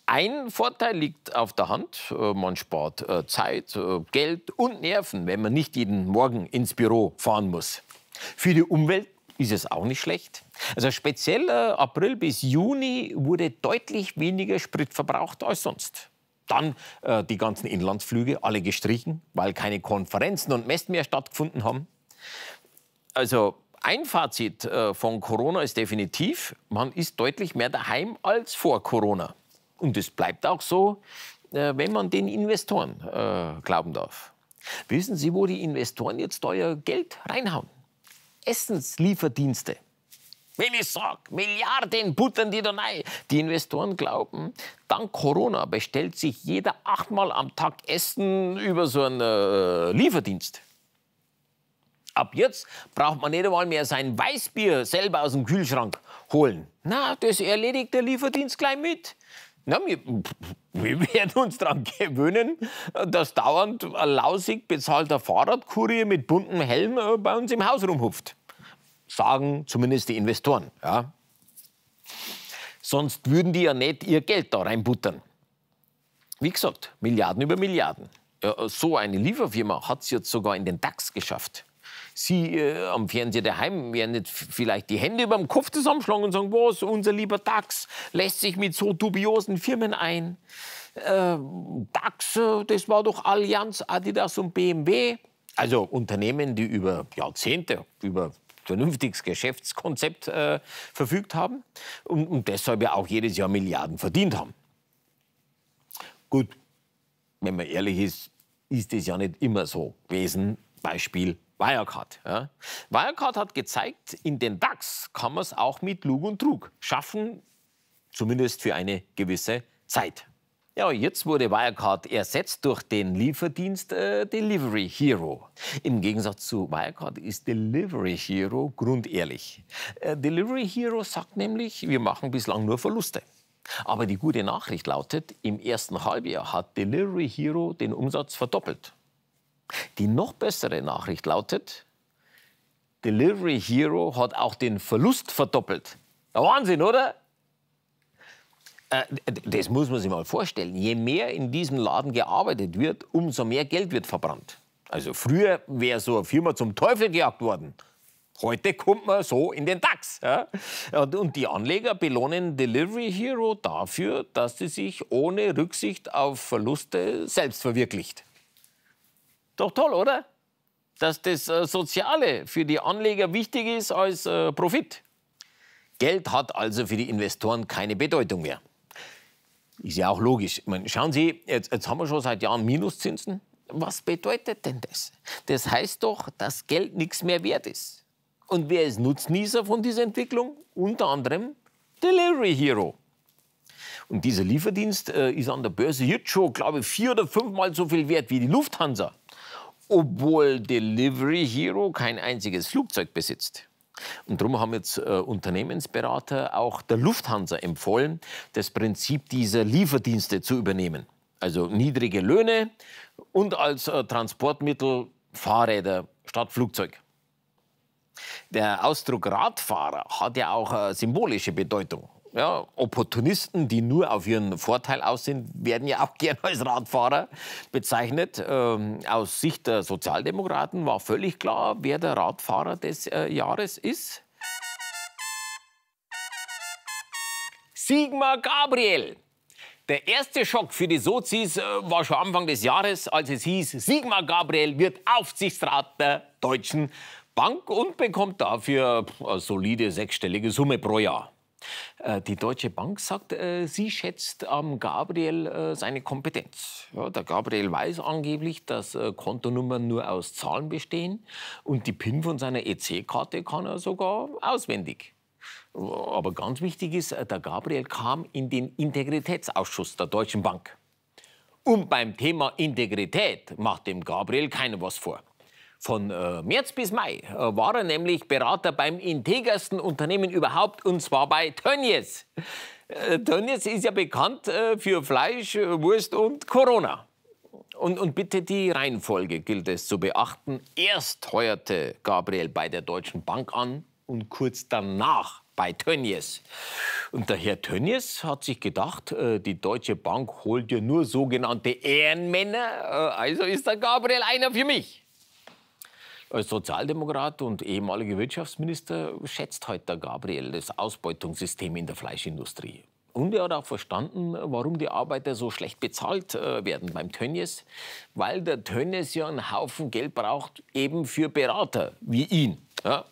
S1: Ein Vorteil liegt auf der Hand. Äh, man spart äh, Zeit, äh, Geld und Nerven, wenn man nicht jeden Morgen ins Büro fahren muss. Für die Umwelt ist es auch nicht schlecht. Also speziell April bis Juni wurde deutlich weniger Sprit verbraucht als sonst. Dann äh, die ganzen Inlandsflüge, alle gestrichen, weil keine Konferenzen und Messen mehr stattgefunden haben. Also ein Fazit äh, von Corona ist definitiv, man ist deutlich mehr daheim als vor Corona. Und es bleibt auch so, äh, wenn man den Investoren äh, glauben darf. Wissen Sie, wo die Investoren jetzt euer Geld reinhauen? Essenslieferdienste. Wenn ich sage, Milliarden buttern die da rein. Die Investoren glauben, dank Corona bestellt sich jeder achtmal am Tag Essen über so einen äh, Lieferdienst. Ab jetzt braucht man nicht einmal mehr sein Weißbier selber aus dem Kühlschrank holen. Na, das erledigt der Lieferdienst gleich mit. Na, wir, wir, werden uns daran gewöhnen, dass dauernd ein lausig bezahlter Fahrradkurier mit buntem Helm äh, bei uns im Haus rumhupft. Sagen zumindest die Investoren. Ja. Sonst würden die ja nicht ihr Geld da reinbuttern. Wie gesagt, Milliarden über Milliarden. Ja, äh, so eine Lieferfirma hat es jetzt sogar in den DAX geschafft. Sie äh, am Fernseher daheim werden nicht vielleicht die Hände über dem Kopf zusammenschlagen und sagen, was, unser lieber DAX lässt sich mit so dubiosen Firmen ein. Ähm, äh, DAX, das war doch Allianz, Adidas und BMW. Also Unternehmen, die über Jahrzehnte, über vernünftiges Geschäftskonzept äh, verfügt haben und, und deshalb ja auch jedes Jahr Milliarden verdient haben. Gut, wenn man ehrlich ist, ist das ja nicht immer so gewesen. Beispiel Wirecard. Ja. Wirecard hat gezeigt, in den DAX kann man es auch mit Lug und Trug schaffen, zumindest für eine gewisse Zeit. Ja, jetzt wurde Wirecard ersetzt durch den Lieferdienst äh, Delivery Hero. Im Gegensatz zu Wirecard ist Delivery Hero grundehrlich. Äh, Delivery Hero sagt nämlich, wir machen bislang nur Verluste. Aber die gute Nachricht lautet, im ersten Halbjahr hat Delivery Hero den Umsatz verdoppelt. Die noch bessere Nachricht lautet, Delivery Hero hat auch den Verlust verdoppelt. Wahnsinn, oder? Äh, das muss man sich mal vorstellen. Je mehr in diesem Laden gearbeitet wird, umso mehr Geld wird verbrannt. Also früher wäre so eine Firma zum Teufel gejagt worden. Heute kommt man so in den DAX. Ja? Und die Anleger belohnen Delivery Hero dafür, dass sie sich ohne Rücksicht auf Verluste selbst verwirklicht. Doch toll, oder? Dass das äh, Soziale für die Anleger wichtig ist als äh, Profit. Geld hat also für die Investoren keine Bedeutung mehr. Ist ja auch logisch. Meine, schauen Sie, jetzt, jetzt haben wir schon seit Jahren Minuszinsen. Was bedeutet denn das? Das heißt doch, dass Geld nichts mehr wert ist. Und wer ist Nutznießer von dieser Entwicklung? Unter anderem Delivery Hero. Und dieser Lieferdienst äh, ist an der Börse jetzt schon, glaube ich, vier oder fünfmal so viel wert wie die Lufthansa obwohl Delivery Hero kein einziges Flugzeug besitzt. Und darum haben jetzt äh, Unternehmensberater auch der Lufthansa empfohlen, das Prinzip dieser Lieferdienste zu übernehmen. Also niedrige Löhne und als äh, Transportmittel Fahrräder statt Flugzeug. Der Ausdruck Radfahrer hat ja auch äh, symbolische Bedeutung. Ja, Opportunisten, die nur auf ihren Vorteil aus sind, werden ja auch gern als Radfahrer bezeichnet. Ähm, aus Sicht der Sozialdemokraten war völlig klar, wer der Radfahrer des äh, Jahres ist. Sigmar Gabriel. Der erste Schock für die Sozis äh, war schon Anfang des Jahres, als es hieß, Sigmar Gabriel wird Aufsichtsrat der Deutschen Bank und bekommt dafür eine solide sechsstellige Summe pro Jahr. Äh, die Deutsche Bank sagt, äh, sie schätzt am Gabriel äh, seine Kompetenz. Ja, der Gabriel weiß angeblich, dass Kontonummern nur aus Zahlen bestehen und die PIN von seiner EC-Karte kann er sogar auswendig. Aber ganz wichtig ist, der Gabriel kam in den Integritätsausschuss der Deutschen Bank. Und beim Thema Integrität macht dem Gabriel keiner was vor. Von äh, März bis Mai äh, war er nämlich Berater beim integersten Unternehmen überhaupt, und zwar bei Tönnies. Äh, Tönnies ist ja bekannt äh, für Fleisch, äh, Wurst und Corona. Und, und, bitte die Reihenfolge gilt es zu beachten. Erst heuerte Gabriel bei der Deutschen Bank an und kurz danach bei Tönnies. Und der Herr Tönnies hat sich gedacht, äh, die Deutsche Bank holt ja nur sogenannte Ehrenmänner, also ist der Gabriel einer für mich. Als Sozialdemokrat und ehemaliger Wirtschaftsminister schätzt heute der Gabriel das Ausbeutungssystem in der Fleischindustrie. Und er hat auch verstanden, warum die Arbeiter so schlecht bezahlt äh, werden beim Tönnies, weil der Tönnies ja einen Haufen Geld braucht, eben für Berater wie ihn. Ja?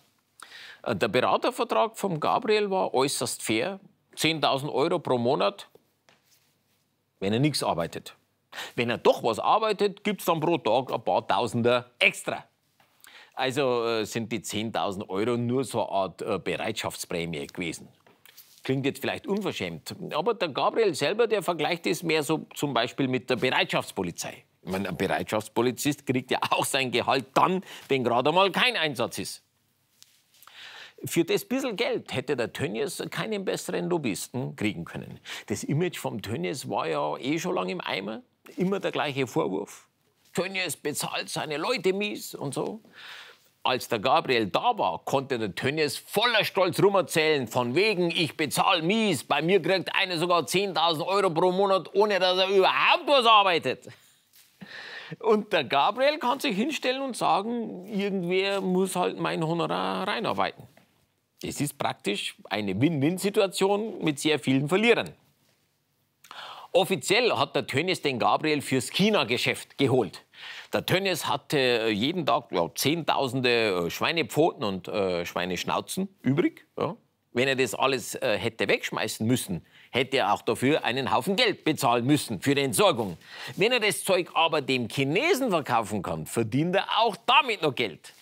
S1: Äh, der Beratervertrag von Gabriel war äußerst fair. 10.000 Euro pro Monat, wenn er nichts arbeitet. Wenn er doch was arbeitet, gibt es dann pro Tag ein paar Tausender extra. Also äh, sind die 10.000 Euro nur so eine Art äh, Bereitschaftsprämie gewesen. Klingt jetzt vielleicht unverschämt, aber der Gabriel selber, der vergleicht es mehr so zum Beispiel mit der Bereitschaftspolizei. Ich meine, ein Bereitschaftspolizist kriegt ja auch sein Gehalt dann, wenn gerade mal kein Einsatz ist. Für das bisschen Geld hätte der Tönnies keinen besseren Lobbyisten kriegen können. Das Image vom Tönnies war ja eh schon lange im Eimer. Immer der gleiche Vorwurf. Tönnies bezahlt seine Leute mies und so. Als der Gabriel da war, konnte der Tönnies voller Stolz rumerzählen, von wegen, ich bezahle mies, bei mir kriegt einer sogar 10.000 Euro pro Monat, ohne dass er überhaupt was arbeitet. Und der Gabriel kann sich hinstellen und sagen, irgendwer muss halt mein Honorar reinarbeiten. Es ist praktisch eine Win-Win-Situation mit sehr vielen Verlierern. Offiziell hat der Tönnies den Gabriel fürs China-Geschäft geholt. Der Tönnies hatte äh, jeden Tag ja, Zehntausende äh, Schweinepfoten und äh, Schweineschnauzen übrig. Ja. Wenn er das alles äh, hätte wegschmeißen müssen, hätte er auch dafür einen Haufen Geld bezahlen müssen für die Entsorgung. Wenn er das Zeug aber dem Chinesen verkaufen kann, verdient er auch damit noch Geld.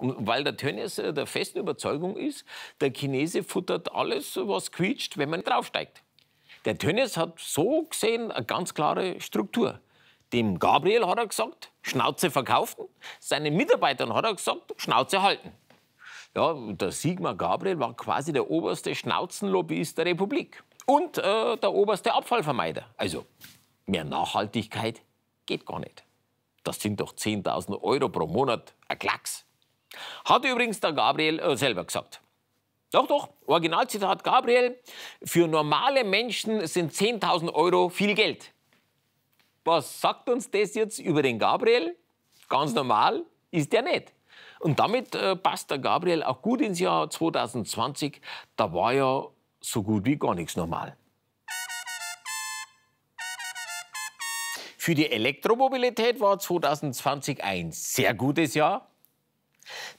S1: weil der Tönnies äh, der festen Überzeugung ist, der Chinese futtert alles, was quietscht, wenn man draufsteigt. Der Tönnies hat so gesehen eine ganz klare Struktur. Dem Gabriel hat er gesagt, Schnauze verkaufen. Seinen Mitarbeitern hat er gesagt, Schnauze halten. Ja, der Sigmar Gabriel war quasi der oberste Schnauzenlobbyist der Republik. Und äh, der oberste Abfallvermeider. Also, mehr Nachhaltigkeit geht gar nicht. Das sind doch 10.000 Euro pro Monat. Ein Klacks. Hat übrigens der Gabriel äh, selber gesagt. Doch, doch, Originalzitat Gabriel. Für normale Menschen sind 10.000 Euro viel Geld. Was sagt uns das jetzt über den Gabriel? Ganz normal ist der nicht. Und damit äh, passt der Gabriel auch gut ins Jahr 2020. Da war ja so gut wie gar nichts normal. Für die Elektromobilität war 2020 ein sehr gutes Jahr.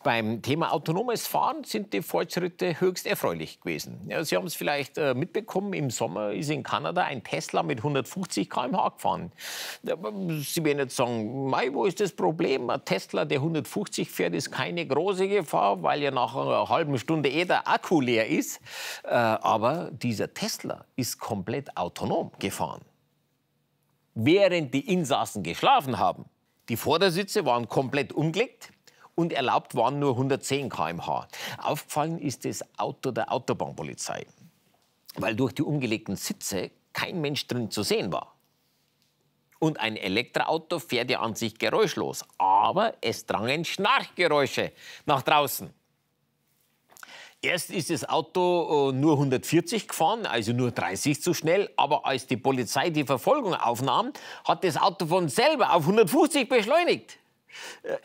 S1: Beim Thema autonomes Fahren sind die Fortschritte höchst erfreulich gewesen. Ja, Sie haben es vielleicht äh, mitbekommen, im Sommer ist in Kanada ein Tesla mit 150 km/h gefahren. Sie werden jetzt sagen, Mai, wo ist das Problem? Ein Tesla, der 150 fährt, ist keine große Gefahr, weil ja nach einer halben Stunde eh der Akku leer ist. Äh, aber dieser Tesla ist komplett autonom gefahren während die Insassen geschlafen haben. Die Vordersitze waren komplett umgelegt, und erlaubt waren nur 110 km/h. Aufgefallen ist das Auto der Autobahnpolizei, weil durch die umgelegten Sitze kein Mensch drin zu sehen war. Und ein Elektroauto fährt ja an sich geräuschlos, aber es drangen Schnarchgeräusche nach draußen. Erst ist das Auto äh, nur 140 gefahren, also nur 30 zu schnell, aber als die Polizei die Verfolgung aufnahm, hat das Auto von selber auf 150 beschleunigt. Äh,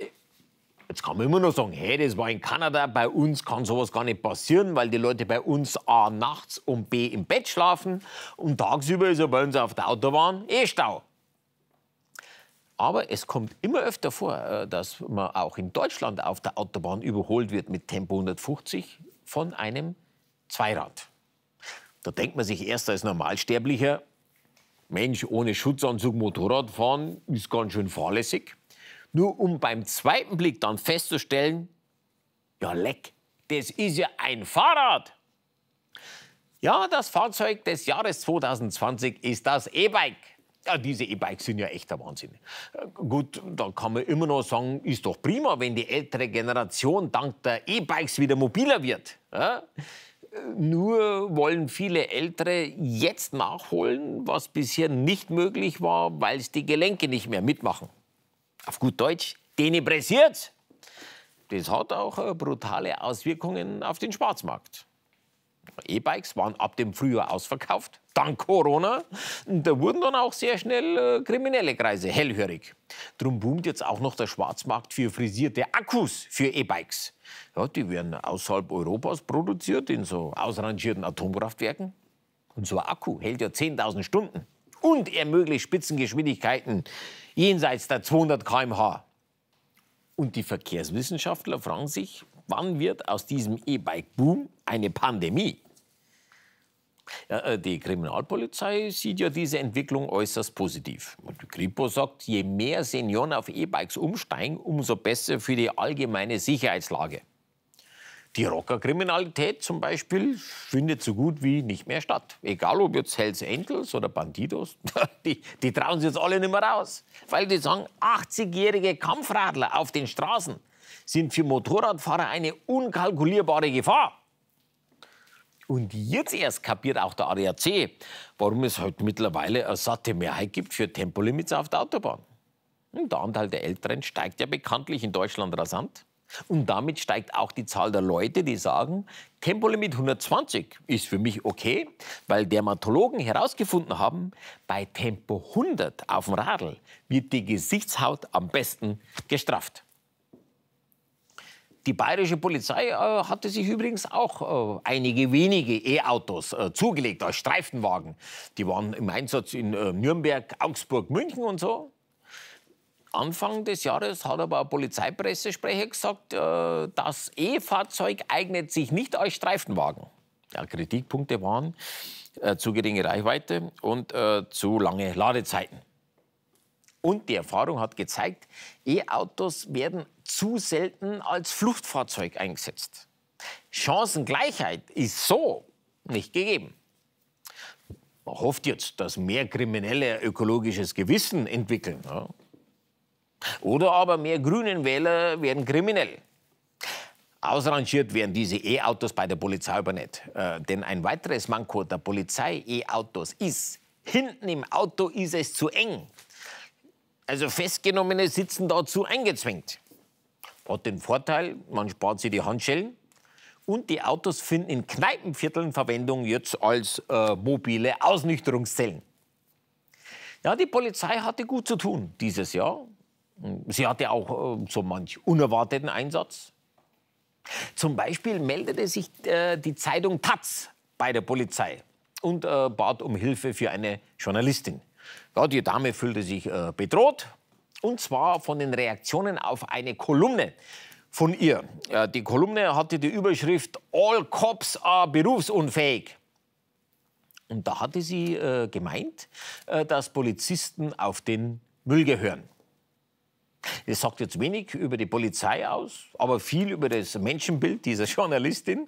S1: Jetzt kann man immer noch sagen, hey, das war in Kanada, bei uns kann sowas gar nicht passieren, weil die Leute bei uns A nachts und B im Bett schlafen und tagsüber ist ja bei uns auf der Autobahn eh Stau. Aber es kommt immer öfter vor, äh, dass man auch in Deutschland auf der Autobahn überholt wird mit Tempo 150 von einem Zweirad. Da denkt man sich erst als Normalsterblicher, Mensch, ohne Schutzanzug Motorrad fahren ist ganz schön fahrlässig. Nur um beim zweiten Blick dann festzustellen, ja leck, das ist ja ein Fahrrad. Ja, das Fahrzeug des Jahres 2020 ist das E-Bike. Ja, diese E-Bikes sind ja echter Wahnsinn. Äh, gut, da kann man immer noch sagen, ist doch prima, wenn die ältere Generation dank der E-Bikes wieder mobiler wird. Ja? Nur wollen viele Ältere jetzt nachholen, was bisher nicht möglich war, weil es die Gelenke nicht mehr mitmachen auf gut Deutsch, denen pressiert. Das hat auch äh, brutale Auswirkungen auf den Schwarzmarkt. E-Bikes waren ab dem Frühjahr ausverkauft, dank Corona. Da wurden dann auch sehr schnell äh, kriminelle Kreise hellhörig. Drum boomt jetzt auch noch der Schwarzmarkt für frisierte Akkus für E-Bikes. Ja, die werden außerhalb Europas produziert, in so ausrangierten Atomkraftwerken. Und so ein Akku hält ja 10.000 Stunden und ermöglicht Spitzengeschwindigkeiten jenseits der 200 km/h. Und die Verkehrswissenschaftler fragen sich, wann wird aus diesem E-Bike-Boom eine Pandemie? Ja, äh, die Kriminalpolizei sieht ja diese Entwicklung äußerst positiv. Und die Kripo sagt, je mehr Senioren auf E-Bikes umsteigen, umso besser für die allgemeine Sicherheitslage. Die Rockerkriminalität zum Beispiel findet so gut wie nicht mehr statt. Egal ob jetzt Hells Angels oder Bandidos, die, die trauen sich jetzt alle nicht mehr raus. Weil die sagen, 80-jährige Kampfradler auf den Straßen sind für Motorradfahrer eine unkalkulierbare Gefahr. Und jetzt erst kapiert auch der ADAC, warum es heute mittlerweile eine satte Mehrheit gibt für Tempolimits auf der Autobahn. Und der Anteil der Älteren steigt ja bekanntlich in Deutschland rasant. Und damit steigt auch die Zahl der Leute, die sagen, Tempolimit 120 ist für mich okay, weil Dermatologen herausgefunden haben, bei Tempo 100 auf dem Radl wird die Gesichtshaut am besten gestrafft. Die bayerische Polizei äh, hatte sich übrigens auch äh, einige wenige E-Autos äh, zugelegt als Streifenwagen. Die waren im Einsatz in äh, Nürnberg, Augsburg, München und so. Anfang des Jahres hat aber ein Polizeipressesprecher gesagt, äh, das E-Fahrzeug eignet sich nicht als Streifenwagen. Ja, Kritikpunkte waren äh, zu geringe Reichweite und äh, zu lange Ladezeiten. Und die Erfahrung hat gezeigt, E-Autos werden zu selten als Fluchtfahrzeug eingesetzt. Chancengleichheit ist so nicht gegeben. Man hofft jetzt, dass mehr Kriminelle ökologisches Gewissen entwickeln. Oder aber mehr grünen Wähler werden kriminell. Ausrangiert werden diese E-Autos bei der Polizei aber nicht. Äh, denn ein weiteres Manko der Polizei-E-Autos ist, hinten im Auto ist es zu eng. Also Festgenommene sitzen dazu eingezwängt. Hat den Vorteil, man spart sich die Handschellen. Und die Autos finden in Kneipenvierteln Verwendung jetzt als äh, mobile Ausnüchterungszellen. Ja, die Polizei hatte gut zu tun dieses Jahr. Sie hatte auch äh, so manch unerwarteten Einsatz. Zum Beispiel meldete sich äh, die Zeitung Taz bei der Polizei und äh, bat um Hilfe für eine Journalistin. Ja, die Dame fühlte sich äh, bedroht, und zwar von den Reaktionen auf eine Kolumne von ihr. die Kolumne hatte die Überschrift All Cops are berufsunfähig. Und da hatte sie äh, gemeint, äh, dass Polizisten auf den Müll gehören. Das sagt jetzt wenig über die Polizei aus, aber viel über das Menschenbild dieser Journalistin.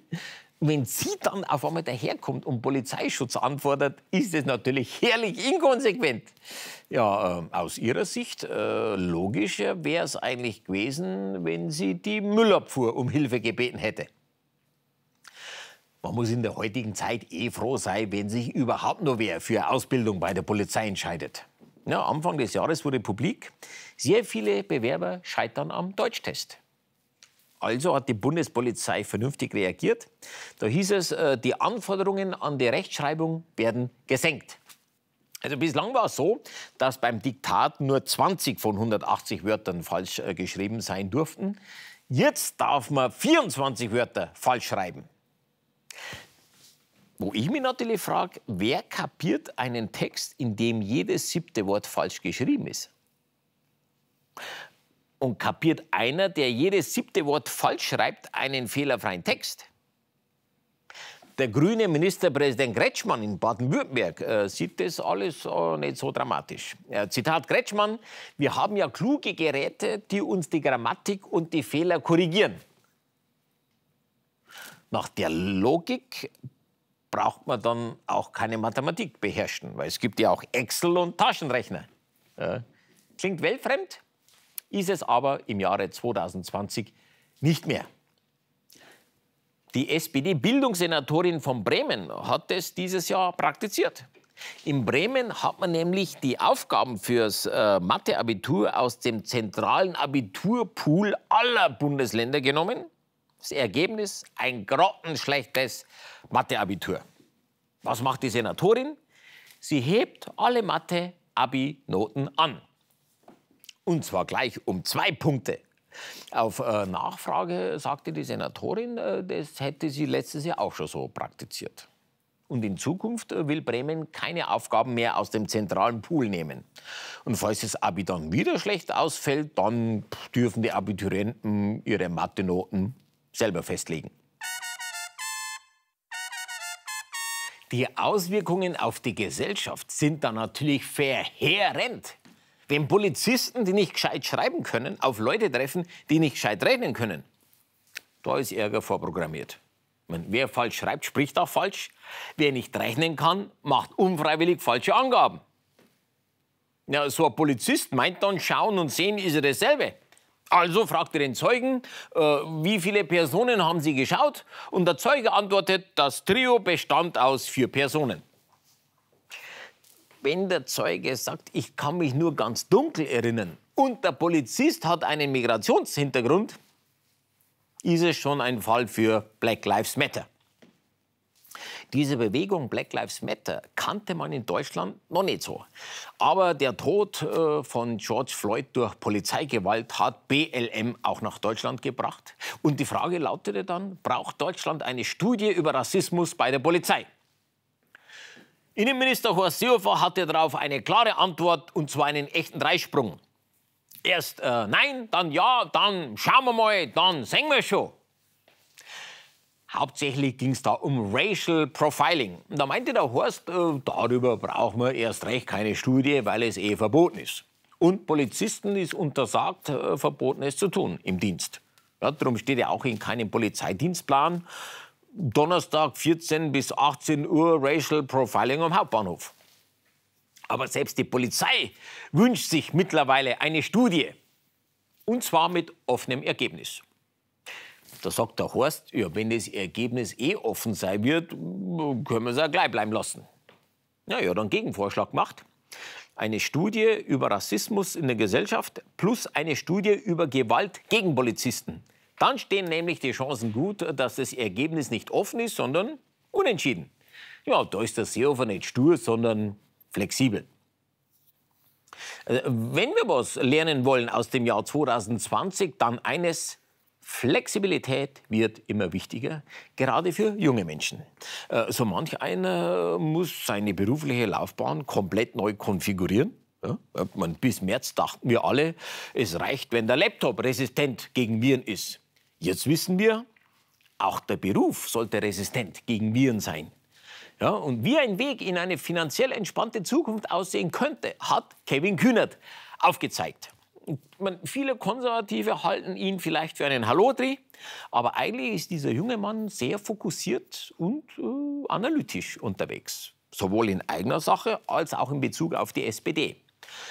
S1: Wenn sie dann auf einmal daherkommt und Polizeischutz anfordert, ist es natürlich herrlich inkonsequent. Ja, äh, aus Ihrer Sicht, äh, logischer wäre es eigentlich gewesen, wenn sie die Müllabfuhr um Hilfe gebeten hätte. Man muss in der heutigen Zeit eh froh sein, wenn sich überhaupt nur wer für Ausbildung bei der Polizei entscheidet. Ja, Anfang des Jahres wurde publik, sehr viele Bewerber scheitern am Deutschtest. Also hat die Bundespolizei vernünftig reagiert. Da hieß es, äh, die Anforderungen an die Rechtschreibung werden gesenkt. Also bislang war es so, dass beim Diktat nur 20 von 180 Wörtern falsch äh, geschrieben sein durften. Jetzt darf man 24 Wörter falsch schreiben. Wo ich mich natürlich frage, wer kapiert einen Text, in dem jedes siebte Wort falsch geschrieben ist? Und kapiert einer, der jedes siebte Wort falsch schreibt, einen fehlerfreien Text? Der grüne Ministerpräsident Gretschmann in Baden-Württemberg äh, sieht das alles äh, nicht so dramatisch. Äh, Zitat Gretschmann, wir haben ja kluge Geräte, die uns die Grammatik und die Fehler korrigieren. Nach der Logik braucht man dann auch keine Mathematik beherrschen, weil es gibt ja auch Excel und Taschenrechner. Ja. Klingt weltfremd, ist es aber im Jahre 2020 nicht mehr. Die SPD-Bildungssenatorin von Bremen hat es dieses Jahr praktiziert. In Bremen hat man nämlich die Aufgaben fürs äh, Mathe-Abitur aus dem zentralen Abiturpool aller Bundesländer genommen das Ergebnis ein grottenschlechtes Matheabitur. Was macht die Senatorin? Sie hebt alle Mathe-Abi-Noten an. Und zwar gleich um zwei Punkte. Auf äh, Nachfrage sagte die Senatorin, äh, das hätte sie letztes Jahr auch schon so praktiziert. Und in Zukunft äh, will Bremen keine Aufgaben mehr aus dem zentralen Pool nehmen. Und falls das Abi dann wieder schlecht ausfällt, dann dürfen die Abiturienten ihre Mathe-Noten selber festlegen. Die Auswirkungen auf die Gesellschaft sind dann natürlich verheerend. Wenn Polizisten, die nicht gescheit schreiben können, auf Leute treffen, die nicht gescheit rechnen können, da ist Ärger vorprogrammiert. Meine, wer falsch schreibt, spricht auch falsch. Wer nicht rechnen kann, macht unfreiwillig falsche Angaben. Ja, so ein Polizist meint dann, schauen und sehen ist er dasselbe. Also fragt fragte den Zeugen, äh, wie viele Personen haben Sie geschaut? Und der Zeuge antwortet, das Trio bestand aus vier Personen. Wenn der Zeuge sagt, ich kann mich nur ganz dunkel erinnern und der Polizist hat einen Migrationshintergrund, ist es schon ein Fall für Black Lives Matter. Diese Bewegung Black Lives Matter kannte man in Deutschland noch nicht so. Aber der Tod äh, von George Floyd durch Polizeigewalt hat BLM auch nach Deutschland gebracht. Und die Frage lautete dann, braucht Deutschland eine Studie über Rassismus bei der Polizei? Innenminister Horst Seehofer hatte darauf eine klare Antwort und zwar einen echten Dreisprung. Erst äh, nein, dann ja, dann schauen wir mal, dann sehen wir schon. Hauptsächlich ging es da um Racial Profiling. Da meinte der Horst, äh, darüber brauchen wir erst recht keine Studie, weil es eh verboten ist. Und Polizisten ist untersagt, äh, Verbotenes zu tun im Dienst. Ja, darum steht ja auch in keinem Polizeidienstplan. Donnerstag 14 bis 18 Uhr Racial Profiling am Hauptbahnhof. Aber selbst die Polizei wünscht sich mittlerweile eine Studie. Und zwar mit offenem Ergebnis. Da sagt der Horst, ja, wenn das Ergebnis eh offen sein wird, können wir es auch gleich bleiben lassen. Na ja, dann Gegenvorschlag gemacht. Eine Studie über Rassismus in der Gesellschaft plus eine Studie über Gewalt gegen Polizisten. Dann stehen nämlich die Chancen gut, dass das Ergebnis nicht offen ist, sondern unentschieden. Ja, da ist der Seehofer nicht stur, sondern flexibel. Also, wenn wir was lernen wollen aus dem Jahr 2020, dann eines, Flexibilität wird immer wichtiger, gerade für junge Menschen. Äh, so manch einer muss seine berufliche Laufbahn komplett neu konfigurieren. bis März dachten wir alle, es reicht, wenn der Laptop resistent gegen Viren ist. Jetzt wissen wir, auch der Beruf sollte resistent gegen Viren sein. Ja, und wie ein Weg in eine finanziell entspannte Zukunft aussehen könnte, hat Kevin Kühnert aufgezeigt man, viele Konservative halten ihn vielleicht für einen Hallodri, aber eigentlich ist dieser junge Mann sehr fokussiert und äh, analytisch unterwegs. Sowohl in eigener Sache als auch in Bezug auf die SPD.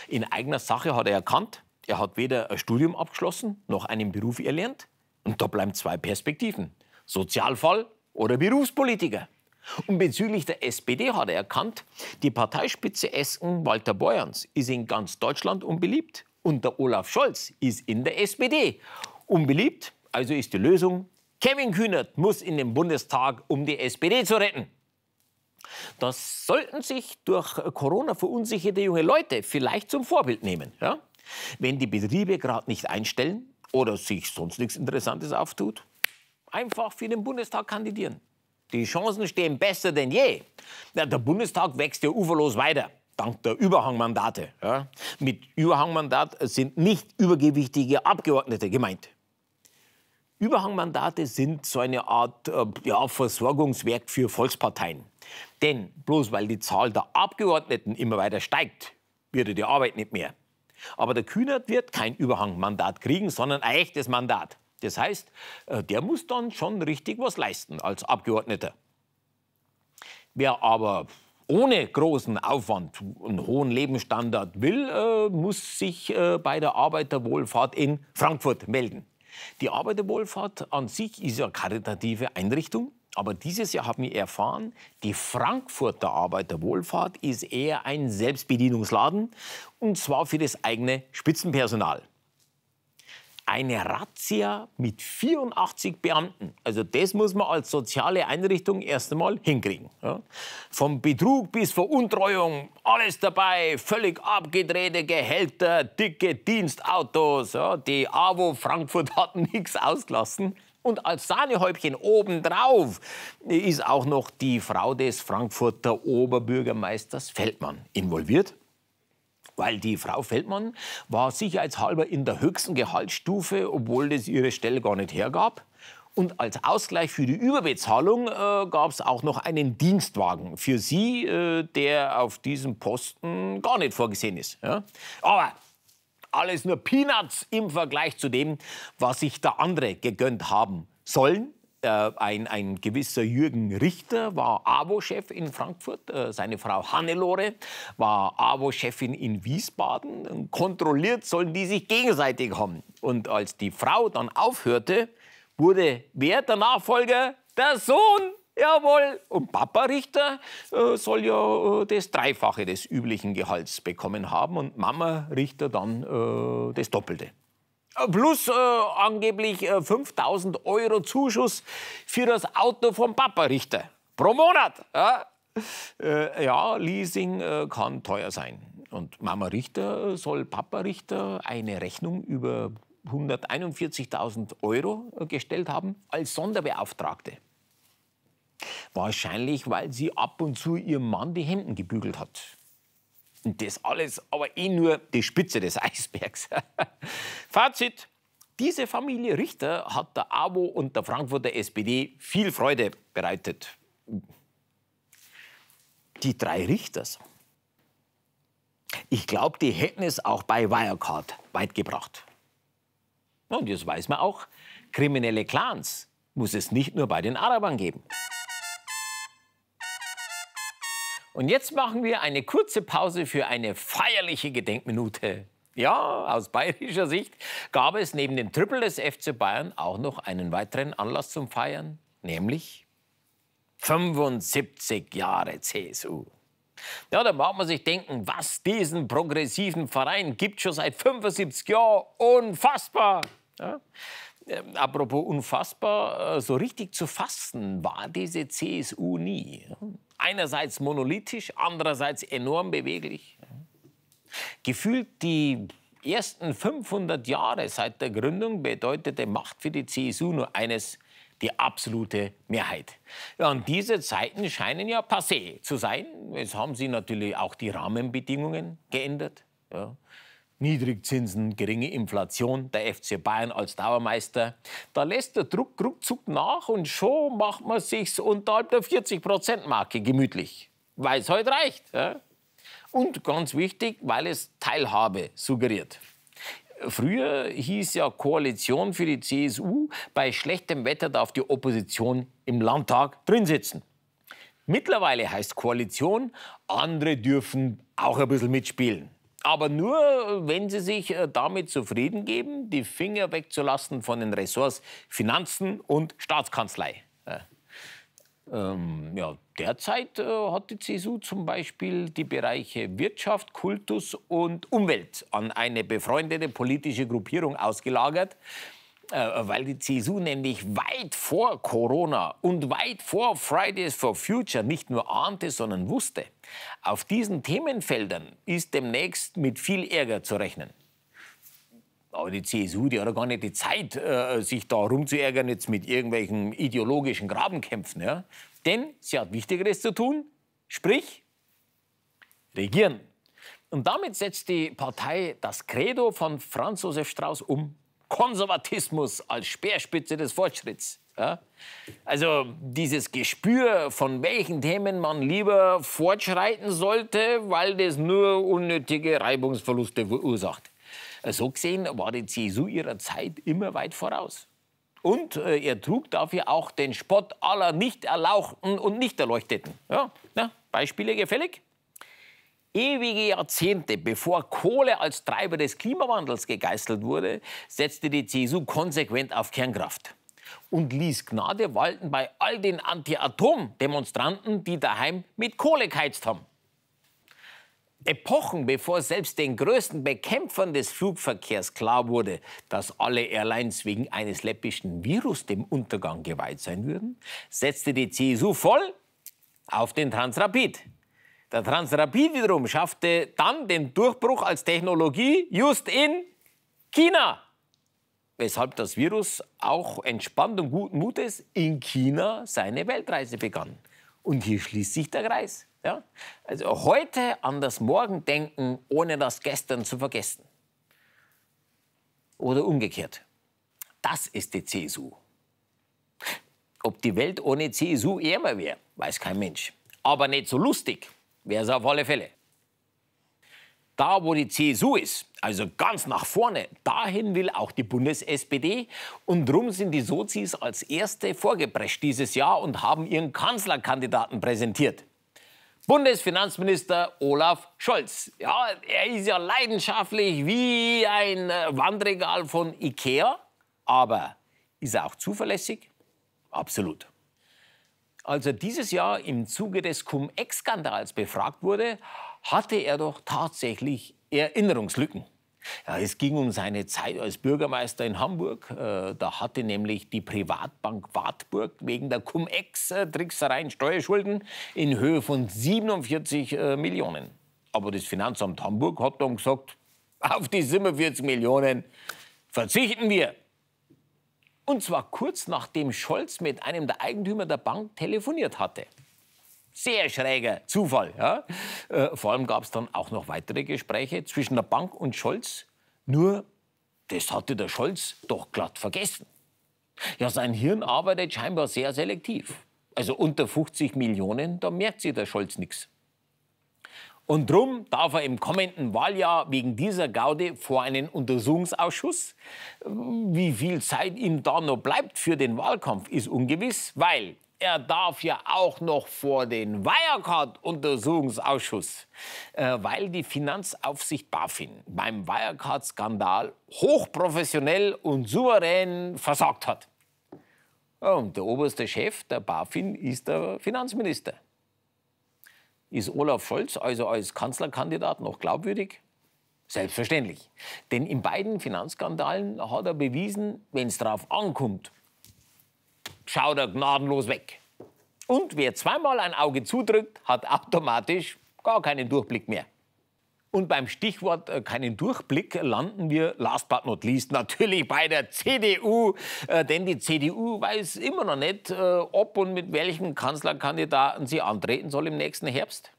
S1: In eigener Sache hat er erkannt, er hat weder ein Studium abgeschlossen noch einen Beruf erlernt. Und da bleiben zwei Perspektiven: Sozialfall oder Berufspolitiker. Und bezüglich der SPD hat er erkannt, die Parteispitze Esken Walter Beuerns ist in ganz Deutschland unbeliebt und der Olaf Scholz ist in der SPD. Unbeliebt, also ist die Lösung, Kevin Kühnert muss in den Bundestag, um die SPD zu retten. Das sollten sich durch Corona verunsicherte junge Leute vielleicht zum Vorbild nehmen. Ja? Wenn die Betriebe gerade nicht einstellen oder sich sonst nichts Interessantes auftut, einfach für den Bundestag kandidieren. Die Chancen stehen besser denn je. Der Bundestag wächst ja uferlos weiter dank der Überhangmandate. Ja. Mit Überhangmandat sind nicht übergewichtige Abgeordnete gemeint. Überhangmandate sind so eine Art äh, ja, Versorgungswerk für Volksparteien. Denn bloß weil die Zahl der Abgeordneten immer weiter steigt, würde die Arbeit nicht mehr. Aber der Kühnert wird kein Überhangmandat kriegen, sondern ein echtes Mandat. Das heißt, äh, der muss dann schon richtig was leisten als Abgeordneter. Wer aber ohne großen Aufwand und hohen Lebensstandard will, äh, muss sich äh, bei der Arbeiterwohlfahrt in Frankfurt melden. Die Arbeiterwohlfahrt an sich ist ja karitative Einrichtung. Aber dieses Jahr haben wir erfahren, die Frankfurter Arbeiterwohlfahrt ist eher ein Selbstbedienungsladen und zwar für das eigene Spitzenpersonal eine Razzia mit 84 Beamten. Also das muss man als soziale Einrichtung erst einmal hinkriegen. Ja. Vom Betrug bis Veruntreuung, alles dabei, völlig abgedrehte Gehälter, dicke Dienstautos. Ja. Die AWO Frankfurt hat nichts ausgelassen. Und als Sahnehäubchen obendrauf ist auch noch die Frau des Frankfurter Oberbürgermeisters Feldmann involviert weil die Frau Feldmann war sicherheitshalber in der höchsten Gehaltsstufe, obwohl das ihre Stelle gar nicht hergab. Und als Ausgleich für die Überbezahlung äh, gab es auch noch einen Dienstwagen für sie, äh, der auf diesem Posten gar nicht vorgesehen ist. Ja? Aber alles nur Peanuts im Vergleich zu dem, was sich da andere gegönnt haben sollen äh, ein, ein gewisser Jürgen Richter war AWO-Chef in Frankfurt, äh, seine Frau Hannelore war AWO-Chefin in Wiesbaden. Und kontrolliert sollen die sich gegenseitig haben. Und als die Frau dann aufhörte, wurde wer der Nachfolger? Der Sohn! Jawohl! Und Papa Richter äh, soll ja äh, das Dreifache des üblichen Gehalts bekommen haben und Mama Richter dann äh, das Doppelte plus äh, angeblich äh, 5000 Euro Zuschuss für das Auto vom Papa Richter. Pro Monat. Ja, äh, ja Leasing äh, kann teuer sein. Und Mama Richter soll Papa Richter eine Rechnung über 141.000 Euro äh, gestellt haben als Sonderbeauftragte. Wahrscheinlich, weil sie ab und zu ihrem Mann die Hemden gebügelt hat. Und das alles aber eh nur die Spitze des Eisbergs. Fazit. Diese Familie Richter hat der AWO und der Frankfurter SPD viel Freude bereitet. Die drei Richters. Ich glaube, die hätten es auch bei Wirecard weit gebracht. Und jetzt weiß man auch, kriminelle Clans muss es nicht nur bei den Arabern geben. Und jetzt machen wir eine kurze Pause für eine feierliche Gedenkminute. Ja, aus bayerischer Sicht gab es neben dem Triple des FC Bayern auch noch einen weiteren Anlass zum Feiern, nämlich 75 Jahre CSU. Ja, da mag man sich denken, was diesen progressiven Verein gibt schon seit 75 Jahren. Unfassbar! Ja? Ähm, apropos unfassbar, äh, so richtig zu fassen war diese CSU nie. Einerseits monolithisch, andererseits enorm beweglich. Gefühlt die ersten 500 Jahre seit der Gründung bedeutete Macht für die CSU nur eines, die absolute Mehrheit. Ja, und diese Zeiten scheinen ja passé zu sein. Jetzt haben sie natürlich auch die Rahmenbedingungen geändert. Ja. Niedrigzinsen, geringe Inflation, der FC Bayern als Dauermeister. Da lässt der Druck ruckzuck nach und schon macht man sich's unterhalb der 40 marke gemütlich. Weil es halt reicht. Ja? Und ganz wichtig, weil es Teilhabe suggeriert. Früher hieß ja Koalition für die CSU, bei schlechtem Wetter darf die Opposition im Landtag drin sitzen. Mittlerweile heißt Koalition, andere dürfen auch ein bisschen mitspielen. Aber nur, wenn Sie sich äh, damit zufrieden geben, die Finger wegzulassen von den Ressorts Finanzen und Staatskanzlei. Äh, ähm, ja, derzeit äh, hat die CSU zum Beispiel die Bereiche Wirtschaft, Kultus und Umwelt an eine befreundete politische Gruppierung ausgelagert. Äh, weil die CSU nämlich weit vor Corona und weit vor Fridays for Future nicht nur ahnte, sondern wusste. Auf diesen Themenfeldern ist demnächst mit viel Ärger zu rechnen. Aber die CSU, die hat ja gar nicht die Zeit, äh, sich da rumzuärgern jetzt mit irgendwelchen ideologischen Grabenkämpfen. Ja? Denn sie hat Wichtigeres zu tun, sprich regieren. Und damit setzt die Partei das Credo von Franz Josef Strauß um. Konservatismus als Speerspitze des Fortschritts. Ja? Also dieses Gespür, von welchen Themen man lieber fortschreiten sollte, weil das nur unnötige Reibungsverluste verursacht. So gesehen war die CSU ihrer Zeit immer weit voraus. Und äh, er trug dafür auch den Spott aller nicht erlauchten und nicht erleuchteten. Ja, na, Beispiele gefällig? Ewige Jahrzehnte bevor Kohle als Treiber des Klimawandels gegeißelt wurde, setzte die CSU konsequent auf Kernkraft und ließ Gnade walten bei all den Anti-Atom-Demonstranten, die daheim mit Kohle geheizt haben. Epochen bevor selbst den größten Bekämpfern des Flugverkehrs klar wurde, dass alle Airlines wegen eines läppischen Virus dem Untergang geweiht sein würden, setzte die CSU voll auf den Transrapid. Der Transrapid wiederum schaffte dann den Durchbruch als Technologie just in China. Weshalb das Virus auch entspannt und guten Mutes in China seine Weltreise begann. Und hier schließt sich der Kreis. Ja? Also heute an das Morgen denken, ohne das Gestern zu vergessen. Oder umgekehrt. Das ist die CSU. Ob die Welt ohne CSU ärmer wäre, weiß kein Mensch. Aber nicht so lustig. Wäre es auf alle Fälle. Da, wo die CSU ist, also ganz nach vorne, dahin will auch die Bundes-SPD. Und drum sind die Sozis als erste vorgeprescht dieses Jahr und haben ihren Kanzlerkandidaten präsentiert. Bundesfinanzminister Olaf Scholz. Ja, er ist ja leidenschaftlich wie ein Wandregal von Ikea, aber ist er auch zuverlässig? Absolut. Als er dieses Jahr im Zuge des Cum-Ex-Skandals befragt wurde, hatte er doch tatsächlich Erinnerungslücken. Ja, es ging um seine Zeit als Bürgermeister in Hamburg. Äh, da hatte nämlich die Privatbank Wartburg wegen der Cum-Ex-Tricksereien Steuerschulden in Höhe von 47 äh, Millionen. Aber das Finanzamt Hamburg hat dann gesagt, auf die 47 Millionen verzichten wir. Und zwar kurz nachdem Scholz mit einem der Eigentümer der Bank telefoniert hatte. Sehr schräger Zufall. Ja? Äh, vor allem gab es dann auch noch weitere Gespräche zwischen der Bank und Scholz. Nur, das hatte der Scholz doch glatt vergessen. Ja, sein Hirn arbeitet scheinbar sehr selektiv. Also unter 50 Millionen, da merkt sich der Scholz nichts. Und drum darf er im kommenden Wahljahr wegen dieser Gaude vor einen Untersuchungsausschuss. Wie viel Zeit ihm da noch bleibt für den Wahlkampf, ist ungewiss, weil er darf ja auch noch vor den Wirecard-Untersuchungsausschuss, äh, weil die Finanzaufsicht BaFin beim Wirecard-Skandal hochprofessionell und souverän versagt hat. Und der oberste Chef der BaFin ist der Finanzminister. Ist Olaf Scholz also als Kanzlerkandidat noch glaubwürdig? Selbstverständlich. Denn in beiden Finanzskandalen hat er bewiesen, wenn es drauf ankommt, schaut er gnadenlos weg. Und wer zweimal ein Auge zudrückt, hat automatisch gar keinen Durchblick mehr. Und beim Stichwort äh, keinen Durchblick landen wir, last but not least, natürlich bei der CDU. Äh, denn die CDU weiß immer noch nicht, äh, ob und mit welchem Kanzlerkandidaten sie antreten soll im nächsten Herbst.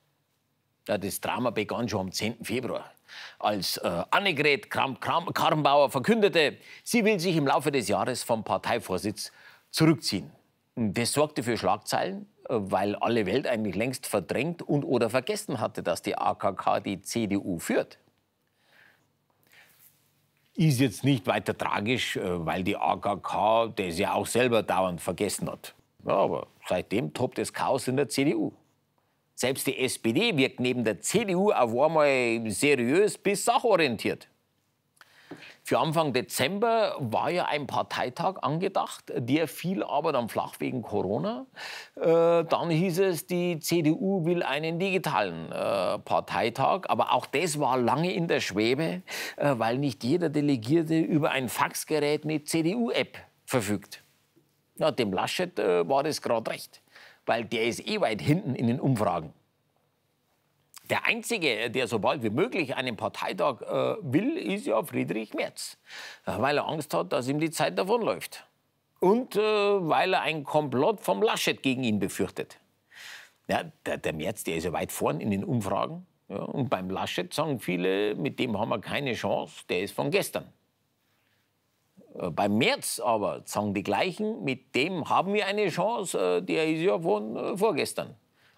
S1: Ja, das Drama begann schon am 10. Februar, als äh, Annegret Kramp-Karrenbauer verkündete, sie will sich im Laufe des Jahres vom Parteivorsitz zurückziehen. Das sorgte für Schlagzeilen weil alle Welt eigentlich längst verdrängt und oder vergessen hatte, dass die AKK die CDU führt. Ist jetzt nicht weiter tragisch, äh, weil die AKK das ja auch selber dauernd vergessen hat. Ja, aber seitdem tobt das Chaos in der CDU. Selbst die SPD wirkt neben der CDU auf einmal seriös bis sachorientiert. Für Anfang Dezember war ja ein Parteitag angedacht, der fiel aber dann flach wegen Corona. Äh, dann hieß es, die CDU will einen digitalen äh, Parteitag, aber auch das war lange in der Schwebe, äh, weil nicht jeder Delegierte über ein Faxgerät mit CDU-App verfügt. Ja, dem Laschet äh, war das gerade recht, weil der ist eh weit hinten in den Umfragen. Der Einzige, der so bald wie möglich einen Parteitag äh, will, ist ja Friedrich Merz, äh, weil er Angst hat, dass ihm die Zeit davonläuft. Und äh, weil er ein Komplott vom Laschet gegen ihn befürchtet. Ja, der, der Merz, der ist ja weit vorn in den Umfragen. Ja, und beim Laschet sagen viele, mit dem haben wir keine Chance, der ist von gestern. Äh, beim März aber sagen die gleichen, mit dem haben wir eine Chance, äh, der ist ja von vorgestern.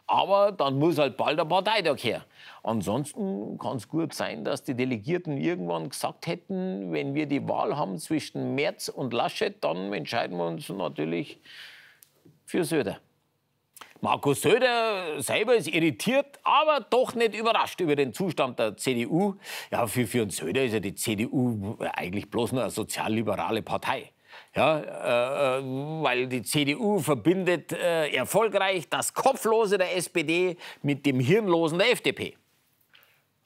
S1: Aber dann muss halt bald der Parteitag her. Ansonsten kann es gut sein, dass die Delegierten irgendwann gesagt hätten, wenn wir die Wahl haben zwischen Merz und Laschet, dann entscheiden wir uns natürlich für Söder. Markus Söder selber ist irritiert, aber doch nicht überrascht über den Zustand der CDU. Ja, für, für einen Söder ist ja die CDU eigentlich bloß nur eine sozialliberale Partei. Ja, äh, äh, weil die CDU verbindet äh, erfolgreich das Kopflose der SPD mit dem Hirnlosen der FDP.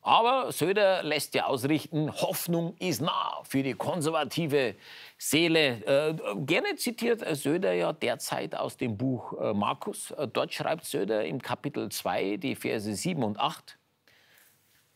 S1: Aber Söder lässt ja ausrichten, Hoffnung ist nah für die konservative Seele. Äh, gerne zitiert Söder ja derzeit aus dem Buch äh, Markus. Äh, dort schreibt Söder im Kapitel 2 die Verse 7 und 8.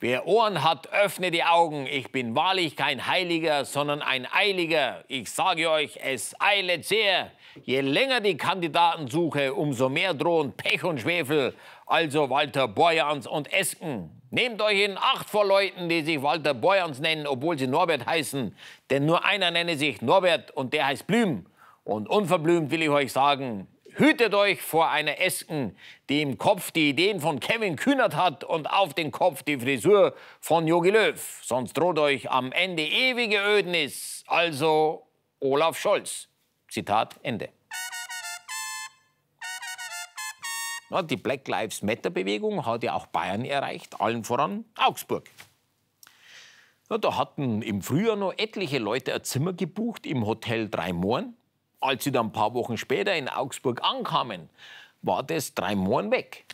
S1: Wer Ohren hat, öffne die Augen. Ich bin wahrlich kein Heiliger, sondern ein Eiliger. Ich sage euch, es eilet sehr. Je länger die Kandidatensuche, umso mehr drohen Pech und Schwefel. Also Walter Borjans und Esken. Nehmt euch in Acht vor Leuten, die sich Walter Borjans nennen, obwohl sie Norbert heißen. Denn nur einer nenne sich Norbert und der heißt Blüm. Und unverblümt will ich euch sagen, Hütet euch vor einer Esken, die im Kopf die Ideen von Kevin Kühnert hat und auf den Kopf die Frisur von Jogi Löw. Sonst droht euch am Ende ewige Ödnis. Also Olaf Scholz. Zitat Ende. die Black Lives Matter-Bewegung hat ja auch Bayern erreicht, allen voran Augsburg. da hatten im Frühjahr noch etliche Leute ein Zimmer gebucht im Hotel Drei Mohren. Als sie dann ein paar Wochen später in Augsburg ankamen, war das drei Mohren weg.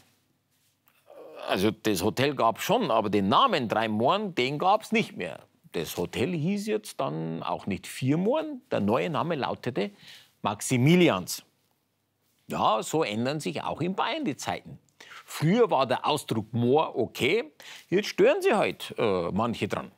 S1: Also das Hotel gab es schon, aber den Namen drei Mohren, den gab es nicht mehr. Das Hotel hieß jetzt dann auch nicht vier Mohren, der neue Name lautete Maximilians. Ja, so ändern sich auch in Bayern die Zeiten. Früher war der Ausdruck Moor okay, jetzt stören sie halt äh, manche dran.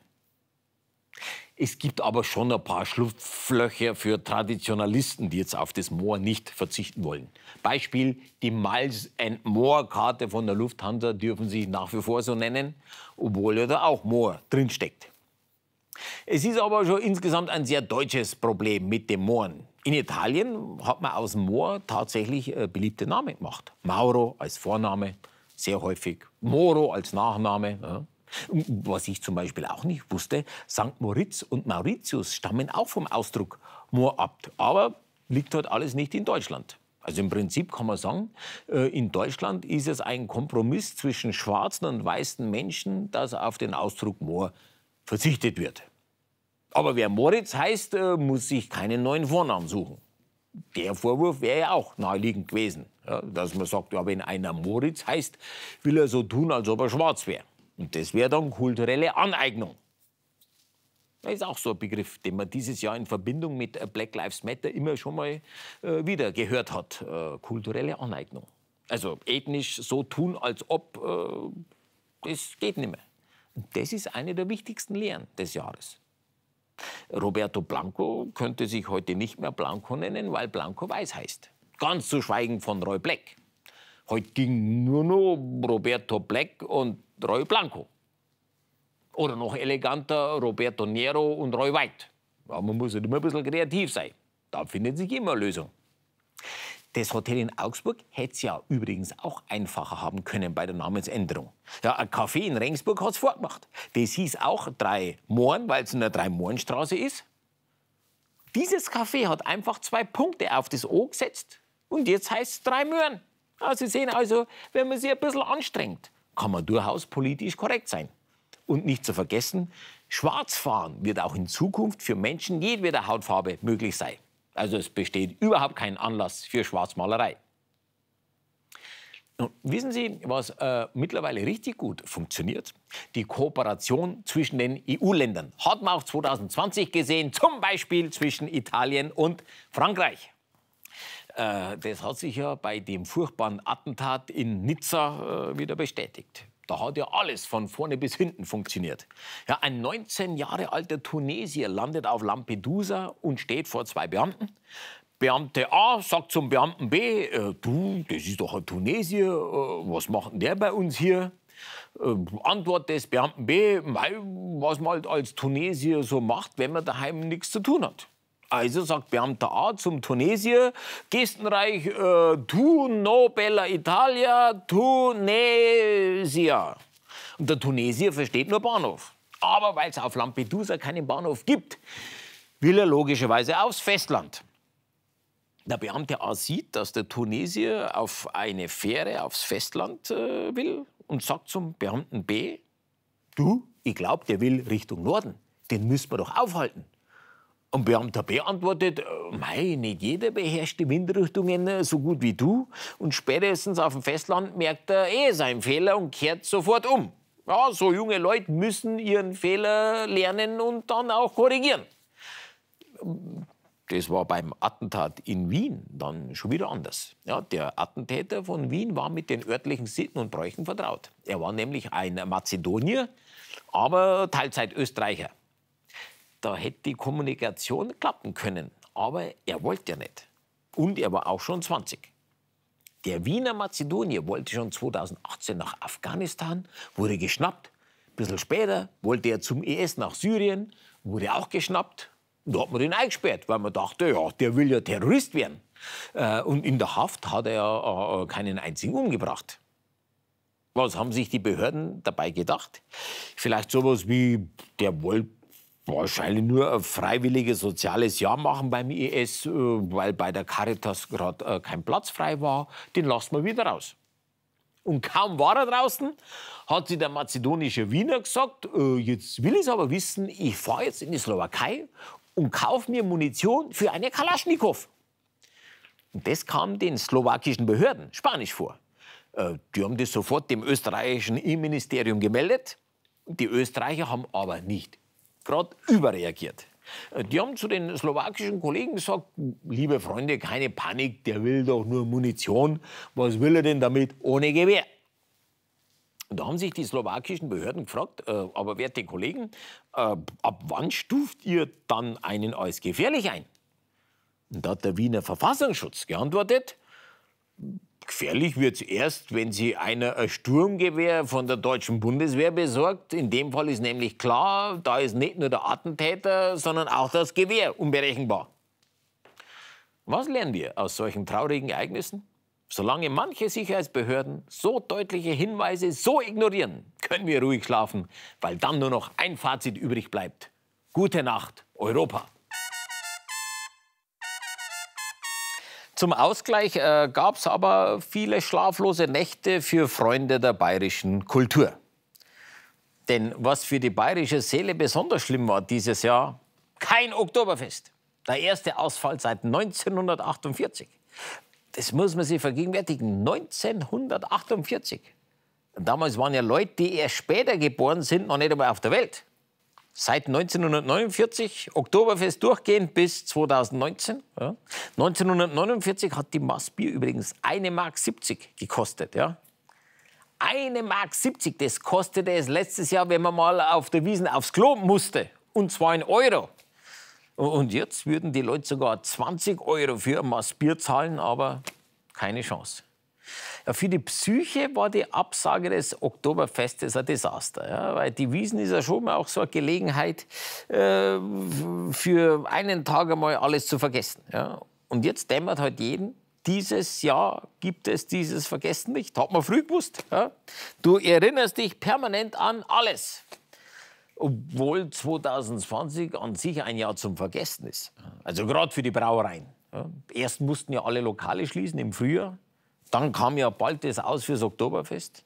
S1: Es gibt aber schon ein paar Schlupflöcher für Traditionalisten, die jetzt auf das Moor nicht verzichten wollen. Beispiel die Miles and More Karte von der Lufthansa dürfen sich nach wie vor so nennen, obwohl ja da auch Moor drinsteckt. Es ist aber schon insgesamt ein sehr deutsches Problem mit dem Mooren. In Italien hat man aus dem Moor tatsächlich äh, beliebte Namen gemacht. Mauro als Vorname, sehr häufig. Moro als Nachname. Ja. Was ich zum Beispiel auch nicht wusste, St. Moritz und Mauritius stammen auch vom Ausdruck Moorabt, aber liegt dort halt alles nicht in Deutschland. Also im Prinzip kann man sagen, äh, in Deutschland ist es ein Kompromiss zwischen schwarzen und weißen Menschen, dass auf den Ausdruck Moor verzichtet wird. Aber wer Moritz heißt, äh, muss sich keinen neuen Vornamen suchen. Der Vorwurf wäre ja auch naheliegend gewesen, dass man sagt, ja, wenn einer Moritz heißt, will er so tun, als ob er schwarz wäre. Und das wäre dann kulturelle Aneignung. Das ist auch so ein Begriff, den man dieses Jahr in Verbindung mit äh, Black Lives Matter immer schon mal äh, wieder gehört hat. Äh, kulturelle Aneignung. Also ethnisch so tun, als ob, äh, das geht nicht mehr. Und das ist eine der wichtigsten Lehren des Jahres. Roberto Blanco könnte sich heute nicht mehr Blanco nennen, weil Blanco weiß heißt. Ganz zu schweigen von Roy Black. Heute ging nur noch Roberto Black und Roy Blanco. Oder noch eleganter Roberto Nero und Roy White. Aber man muss halt immer ein bisschen kreativ sein. Da findet sich immer eine Lösung. Das Hotel in Augsburg hätte es ja übrigens auch einfacher haben können bei der Namensänderung. Ja, ein Café in Rengsburg hat es vorgemacht. Das hieß auch Drei Mohren, weil es in der Drei-Mohren-Straße ist. Dieses Café hat einfach zwei Punkte auf das O gesetzt und jetzt heißt es Drei Möhren. Ja, Sie sehen also, wenn man sich ein bisschen anstrengt, kann man durchaus politisch korrekt sein. Und nicht zu vergessen, Schwarzfahren wird auch in Zukunft für Menschen jedweder Hautfarbe möglich sein. Also es besteht überhaupt kein Anlass für Schwarzmalerei. Und wissen Sie, was äh, mittlerweile richtig gut funktioniert? Die Kooperation zwischen den EU-Ländern. Hat man auch 2020 gesehen, zum Beispiel zwischen Italien und Frankreich. Äh, das hat sich ja bei dem furchtbaren Attentat in Nizza äh, wieder bestätigt. Da hat ja alles von vorne bis hinten funktioniert. Ja, ein 19 Jahre alter Tunesier landet auf Lampedusa und steht vor zwei Beamten. Beamte A sagt zum Beamten B, äh, du, das ist doch ein Tunesier, äh, was macht denn der bei uns hier? Äh, Antwort des Beamten B, was man halt als Tunesier so macht, wenn man daheim nichts zu tun hat. Also sagt Beamter A zum Tunesier, Gestenreich, äh, tu no bella Italia, Tunesia. Und der Tunesier versteht nur Bahnhof. Aber weil es auf Lampedusa keinen Bahnhof gibt, will er logischerweise aufs Festland. Der Beamte A sieht, dass der Tunesier auf eine Fähre aufs Festland äh, will und sagt zum Beamten B, du, ich glaube, der will Richtung Norden. Den müssen wir doch aufhalten. Und Beamter beantwortet, äh, mei, nicht jeder beherrscht die Windrichtungen äh, so gut wie du. Und spätestens auf dem Festland merkt er eh seinen Fehler und kehrt sofort um. Ja, so junge Leute müssen ihren Fehler lernen und dann auch korrigieren. Das war beim Attentat in Wien dann schon wieder anders. Ja, der Attentäter von Wien war mit den örtlichen Sitten und Bräuchen vertraut. Er war nämlich ein Mazedonier, aber Teilzeit Österreicher. Da hätte die Kommunikation klappen können. Aber er wollte ja nicht. Und er war auch schon 20. Der Wiener Mazedonier wollte schon 2018 nach Afghanistan, wurde geschnappt. Ein bisschen später wollte er zum IS e nach Syrien, wurde auch geschnappt. Und da hat man ihn eingesperrt, weil man dachte, ja, der will ja Terrorist werden. Äh, und in der Haft hat er ja äh, keinen einzigen umgebracht. Was haben sich die Behörden dabei gedacht? Vielleicht sowas wie, der wollte Wahrscheinlich nur ein freiwilliges soziales Jahr machen beim IS, äh, weil bei der Caritas gerade äh, kein Platz frei war. Den lassen wir wieder raus. Und kaum war er draußen, hat sie der mazedonische Wiener gesagt, äh, jetzt will ich es aber wissen, ich fahre jetzt in die Slowakei und kaufe mir Munition für eine Kalaschnikow. Und das kam den slowakischen Behörden spanisch vor. Die haben das sofort dem österreichischen Innenministerium gemeldet. Die Österreicher haben aber nicht gerade überreagiert. Die haben zu den slowakischen Kollegen gesagt, liebe Freunde, keine Panik, der will doch nur Munition. Was will er denn damit ohne Gewehr? Und da haben sich die slowakischen Behörden gefragt, äh, aber werte Kollegen, äh, ab wann stuft ihr dann einen als gefährlich ein? Und da hat der Wiener Verfassungsschutz geantwortet, Gefährlich wird es erst, wenn sie einer ein Sturmgewehr von der deutschen Bundeswehr besorgt. In dem Fall ist nämlich klar, da ist nicht nur der Attentäter, sondern auch das Gewehr unberechenbar. Was lernen wir aus solchen traurigen Ereignissen? Solange manche Sicherheitsbehörden so deutliche Hinweise so ignorieren, können wir ruhig schlafen, weil dann nur noch ein Fazit übrig bleibt. Gute Nacht, Europa. Zum Ausgleich äh, gab es aber viele schlaflose Nächte für Freunde der bayerischen Kultur. Denn was für die bayerische Seele besonders schlimm war dieses Jahr, kein Oktoberfest. Der erste Ausfall seit 1948. Das muss man sich vergegenwärtigen. 1948. damals waren ja Leute, die erst später geboren sind, noch nicht einmal auf der Welt seit 1949, Oktoberfest durchgehend bis 2019. Ja. 1949 hat die Massbier übrigens 1,70 Mark gekostet. Ja. 1,70 Mark, das kostete es letztes Jahr, wenn man mal auf der Wiesen aufs Klo musste. Und zwar in Euro. Und jetzt würden die Leute sogar 20 Euro für ein Maß zahlen, aber keine Chance. Ja, für die Psyche war die Absage des Oktoberfestes ein Desaster, ja, weil die Wiesen ist ja schon mal auch so eine Gelegenheit, äh, für einen Tag einmal alles zu vergessen. Ja. Und jetzt dämmert halt jeden, dieses Jahr gibt es dieses Vergessen nicht. Hat man früh gewusst. Ja? Du erinnerst dich permanent an alles. Obwohl 2020 an sich ein Jahr zum Vergessen ist. Also gerade für die Brauereien. Erst mussten ja alle Lokale schließen im Frühjahr. Dann kam ja bald das aus fürs Oktoberfest.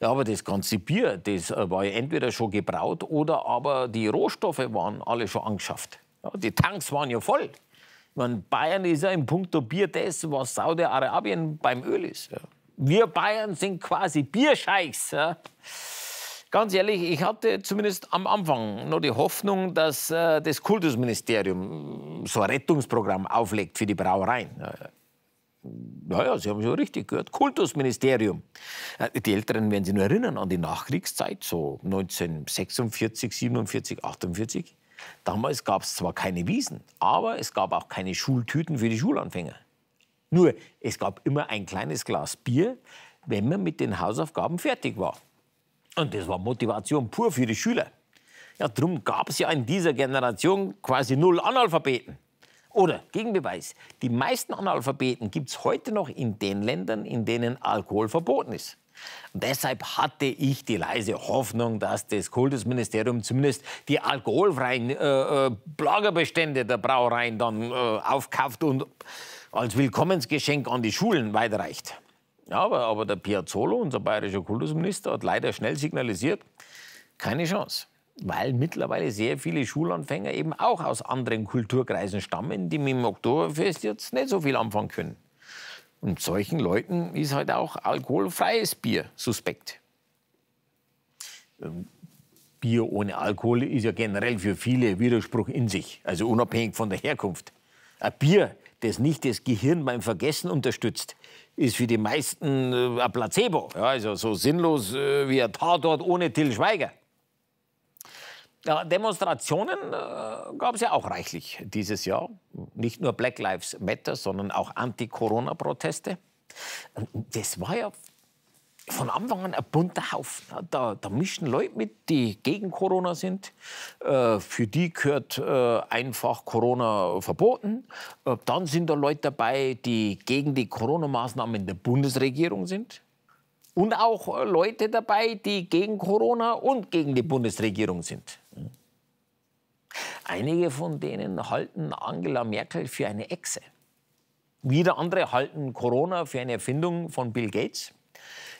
S1: Ja, aber das ganze Bier, das äh, war ja entweder schon gebraut oder aber die Rohstoffe waren alle schon angeschafft. Ja, die Tanks waren ja voll. Ich meine, Bayern ist ja im Punkto Bier das, was Saudi-Arabien beim Öl ist. Ja. Wir Bayern sind quasi Bierscheichs. Ja. Ganz ehrlich, ich hatte zumindest am Anfang noch die Hoffnung, dass äh, das Kultusministerium so ein Rettungsprogramm auflegt für die Brauereien naja, Sie haben schon richtig gehört, Kultusministerium. Äh, die Älteren werden sich nur erinnern an die Nachkriegszeit, so 1946, 47, 48. Damals gab es zwar keine Wiesen, aber es gab auch keine Schultüten für die Schulanfänger. Nur, es gab immer ein kleines Glas Bier, wenn man mit den Hausaufgaben fertig war. Und das war Motivation pur für die Schüler. Ja, darum gab es ja in dieser Generation quasi null Analphabeten. Oder Gegenbeweis, die meisten Analphabeten gibt es heute noch in den Ländern, in denen Alkohol verboten ist. Und deshalb hatte ich die leise Hoffnung, dass das Kultusministerium zumindest die alkoholfreien äh, äh, Lagerbestände der Brauereien dann äh, aufkauft und als Willkommensgeschenk an die Schulen weiterreicht. Ja, aber, aber der Piazzolo, unser bayerischer Kultusminister, hat leider schnell signalisiert, keine Chance weil mittlerweile sehr viele Schulanfänger eben auch aus anderen Kulturkreisen stammen, die mit dem Oktoberfest jetzt nicht so viel anfangen können. Und solchen Leuten ist halt auch alkoholfreies Bier suspekt. Ähm, Bier ohne Alkohol ist ja generell für viele Widerspruch in sich, also unabhängig von der Herkunft. Ein Bier, das nicht das Gehirn beim Vergessen unterstützt, ist für die meisten äh, ein Placebo. Ja, also so sinnlos äh, wie ein Tatort ohne Till Schweiger. Ja, Demonstrationen äh, gab es ja auch reichlich dieses Jahr. Nicht nur Black Lives Matter, sondern auch Anti-Corona-Proteste. Das war ja von Anfang an ein bunter Haufen. Ne? Da, da mischen Leute mit, die gegen Corona sind. Äh, für die gehört äh, einfach Corona verboten. Äh, dann sind da Leute dabei, die gegen die Corona-Maßnahmen der Bundesregierung sind. Und auch äh, Leute dabei, die gegen Corona und gegen die Bundesregierung sind. Einige von denen halten Angela Merkel für eine Echse. Wieder andere halten Corona für eine Erfindung von Bill Gates.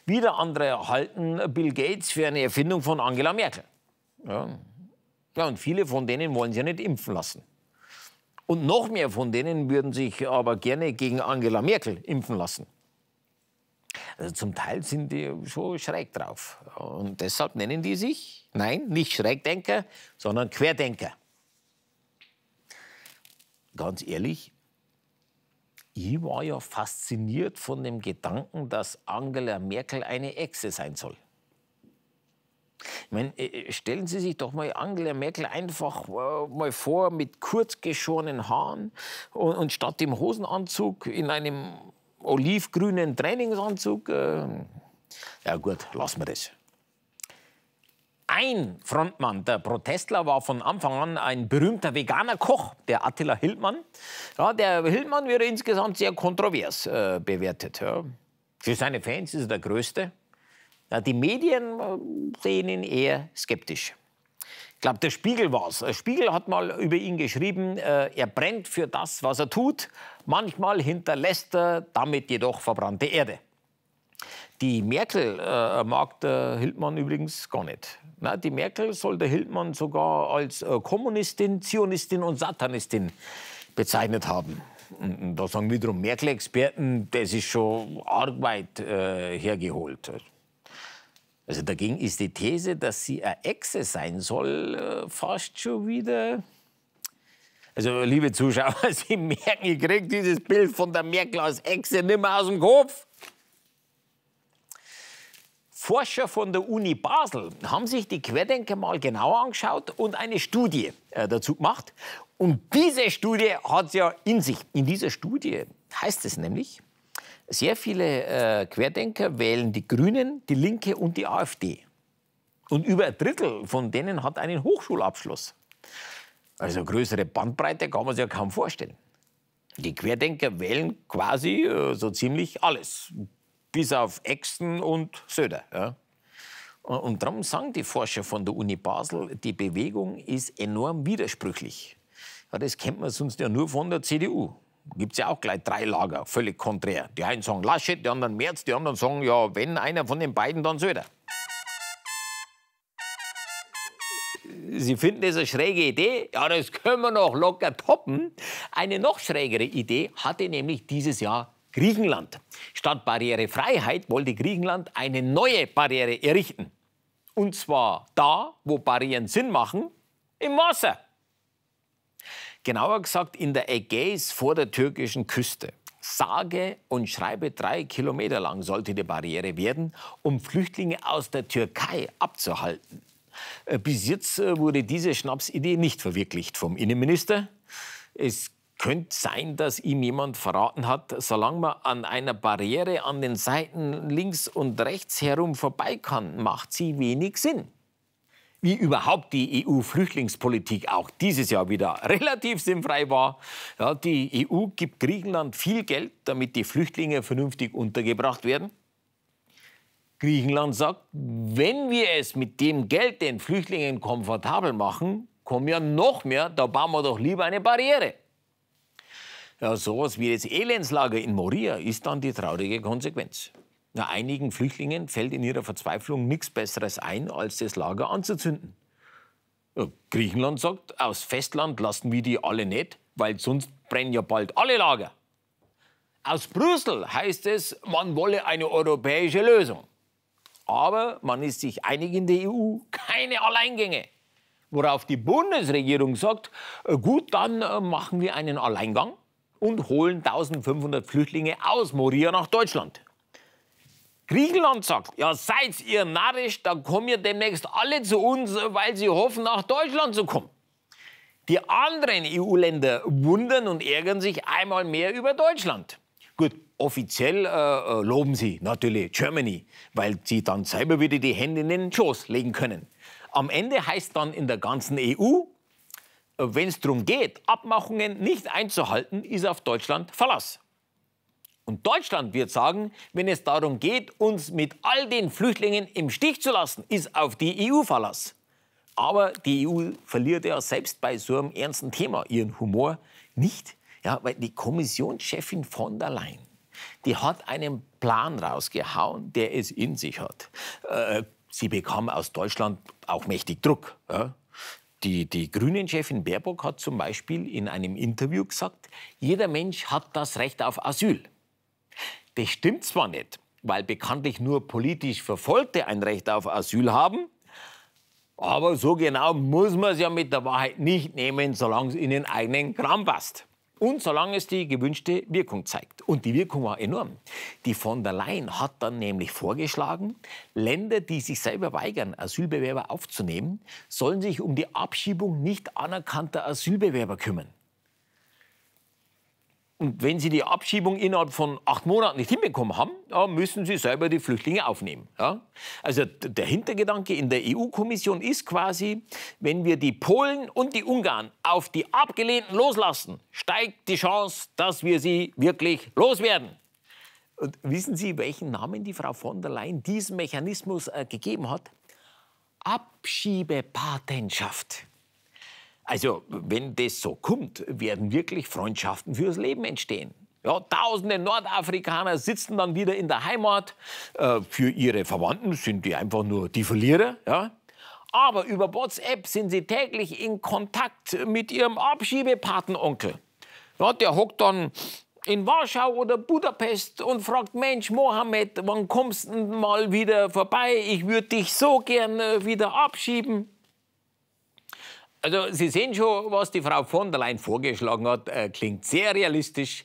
S1: Wieder andere halten Bill Gates für eine Erfindung von Angela Merkel. Ja. ja. und viele von denen wollen sich ja nicht impfen lassen. Und noch mehr von denen würden sich aber gerne gegen Angela Merkel impfen lassen. Also zum Teil sind die schon schräg drauf. Und deshalb nennen die sich, nein, nicht Schrägdenker, sondern Querdenker. Ganz ehrlich, ich war ja fasziniert von dem Gedanken, dass Angela Merkel eine Echse sein soll. Ich meine, äh, äh, stellen Sie sich doch mal Angela Merkel einfach äh, mal vor mit kurzgeschorenen Haaren und statt dem Hosenanzug in einem olivgrünen Trainingsanzug. Ähm, ja gut, lassen wir das. Ein Frontmann der Protestler war von Anfang an ein berühmter veganer Koch, der Attila Hildmann. Ja, der Hildmann wäre insgesamt sehr kontrovers äh, bewertet. Ja. Für seine Fans ist er der Größte. Ja, die Medien äh, sehen ihn eher skeptisch. Ich glaube, der Spiegel war es. Äh, Spiegel hat mal über ihn geschrieben, äh, er brennt für das, was er tut, Manchmal hinterlässt er damit jedoch verbrannte Erde. Die Merkel äh, mag der Hildmann übrigens gar nicht. Na, die Merkel soll der Hildmann sogar als äh, Kommunistin, Zionistin und Satanistin bezeichnet haben. da sagen wiederum Merkel-Experten, das ist schon arg weit äh, hergeholt. Also dagegen ist die These, dass sie eine Echse sein soll, äh, fast schon wieder also, liebe Zuschauer, Sie merken, ich kriege dieses Bild von der Merkel als Echse nicht mehr aus dem Kopf. Forscher von der Uni Basel haben sich die Querdenker mal genauer angeschaut und eine Studie äh, dazu gemacht. Und diese Studie hat es ja in sich. In dieser Studie heißt es nämlich, sehr viele äh, Querdenker wählen die Grünen, die Linke und die AfD. Und über ein Drittel von denen hat einen Hochschulabschluss. Also größere Bandbreite kann man sich ja kaum vorstellen. Die Querdenker wählen quasi äh, so ziemlich alles, bis auf Exten und Söder. Ja. Und, darum sagen die Forscher von der Uni Basel, die Bewegung ist enorm widersprüchlich. Ja, das kennt man sonst ja nur von der CDU. Gibt es ja auch gleich drei Lager, völlig konträr. Die einen sagen Laschet, die anderen Merz, die anderen sagen, ja, wenn einer von den beiden, dann Söder. Sie finden das eine schräge Idee? Ja, das können wir noch locker toppen. Eine noch schrägere Idee hatte nämlich dieses Jahr Griechenland. Statt Barrierefreiheit wollte Griechenland eine neue Barriere errichten. Und zwar da, wo Barrieren Sinn machen, im Wasser. Genauer gesagt in der Ägäis vor der türkischen Küste. Sage und schreibe drei Kilometer lang sollte die Barriere werden, um Flüchtlinge aus der Türkei abzuhalten. Äh, bis jetzt äh, wurde diese Schnapsidee nicht verwirklicht vom Innenminister. Es könnte sein, dass ihm jemand verraten hat, solange man an einer Barriere an den Seiten links und rechts herum vorbei kann, macht sie wenig Sinn. Wie überhaupt die EU-Flüchtlingspolitik auch dieses Jahr wieder relativ sinnfrei war. Ja, die EU gibt Griechenland viel Geld, damit die Flüchtlinge vernünftig untergebracht werden. Griechenland sagt, wenn wir es mit dem Geld den Flüchtlingen komfortabel machen, kommen ja noch mehr, da bauen wir doch lieber eine Barriere. Ja, sowas wie das Elendslager in Moria ist dann die traurige Konsequenz. Na, einigen Flüchtlingen fällt in ihrer Verzweiflung nichts Besseres ein, als das Lager anzuzünden. Ja, Griechenland sagt, aus Festland lassen wir die alle nicht, weil sonst brennen ja bald alle Lager. Aus Brüssel heißt es, man wolle eine europäische Lösung. Aber man ist sich einig in der EU, keine Alleingänge. Worauf die Bundesregierung sagt, äh, gut, dann äh, machen wir einen Alleingang und holen 1500 Flüchtlinge aus Moria nach Deutschland. Griechenland sagt, ja seid ihr narrisch, dann kommen ihr demnächst alle zu uns, weil sie hoffen, nach Deutschland zu kommen. Die anderen EU-Länder wundern und ärgern sich einmal mehr über Deutschland offiziell äh, äh, loben sie natürlich Germany, weil sie dann selber wieder die Hände in den Schoß legen können. Am Ende heißt dann in der ganzen EU, äh, wenn es darum geht, Abmachungen nicht einzuhalten, ist auf Deutschland Verlass. Und Deutschland wird sagen, wenn es darum geht, uns mit all den Flüchtlingen im Stich zu lassen, ist auf die EU Verlass. Aber die EU verliert ja selbst bei so einem ernsten Thema ihren Humor nicht, ja, weil die Kommissionschefin von der Leyen die hat einen Plan rausgehauen, der es in sich hat. Äh, sie bekam aus Deutschland auch mächtig Druck. Ja? Die, die Grünen-Chefin Baerbock hat zum Beispiel in einem Interview gesagt, jeder Mensch hat das Recht auf Asyl. Das stimmt zwar nicht, weil bekanntlich nur politisch Verfolgte ein Recht auf Asyl haben, aber so genau muss man es ja mit der Wahrheit nicht nehmen, solange es in den eigenen Kram passt. Und solange es die gewünschte Wirkung zeigt. Und die Wirkung war enorm. Die von der Leyen hat dann nämlich vorgeschlagen, Länder, die sich selber weigern, Asylbewerber aufzunehmen, sollen sich um die Abschiebung nicht anerkannter Asylbewerber kümmern. Und wenn sie die Abschiebung innerhalb von acht Monaten nicht hinbekommen haben, ja, müssen sie selber die Flüchtlinge aufnehmen. Ja? Also der Hintergedanke in der EU-Kommission ist quasi, wenn wir die Polen und die Ungarn auf die Abgelehnten loslassen, steigt die Chance, dass wir sie wirklich loswerden. Und wissen Sie, welchen Namen die Frau von der Leyen diesem Mechanismus äh, gegeben hat? Abschiebepatenschaft. Also, wenn das so kommt, werden wirklich Freundschaften fürs Leben entstehen. Ja, tausende Nordafrikaner sitzen dann wieder in der Heimat. Äh, für ihre Verwandten sind die einfach nur die Verlierer. Ja? Aber über WhatsApp sind sie täglich in Kontakt mit ihrem Abschiebepatenonkel. Ja, der hockt dann in Warschau oder Budapest und fragt, Mensch, Mohammed, wann kommst du mal wieder vorbei? Ich würde dich so gerne äh, wieder abschieben. Also Sie sehen schon, was die Frau von der Leyen vorgeschlagen hat, äh, klingt sehr realistisch,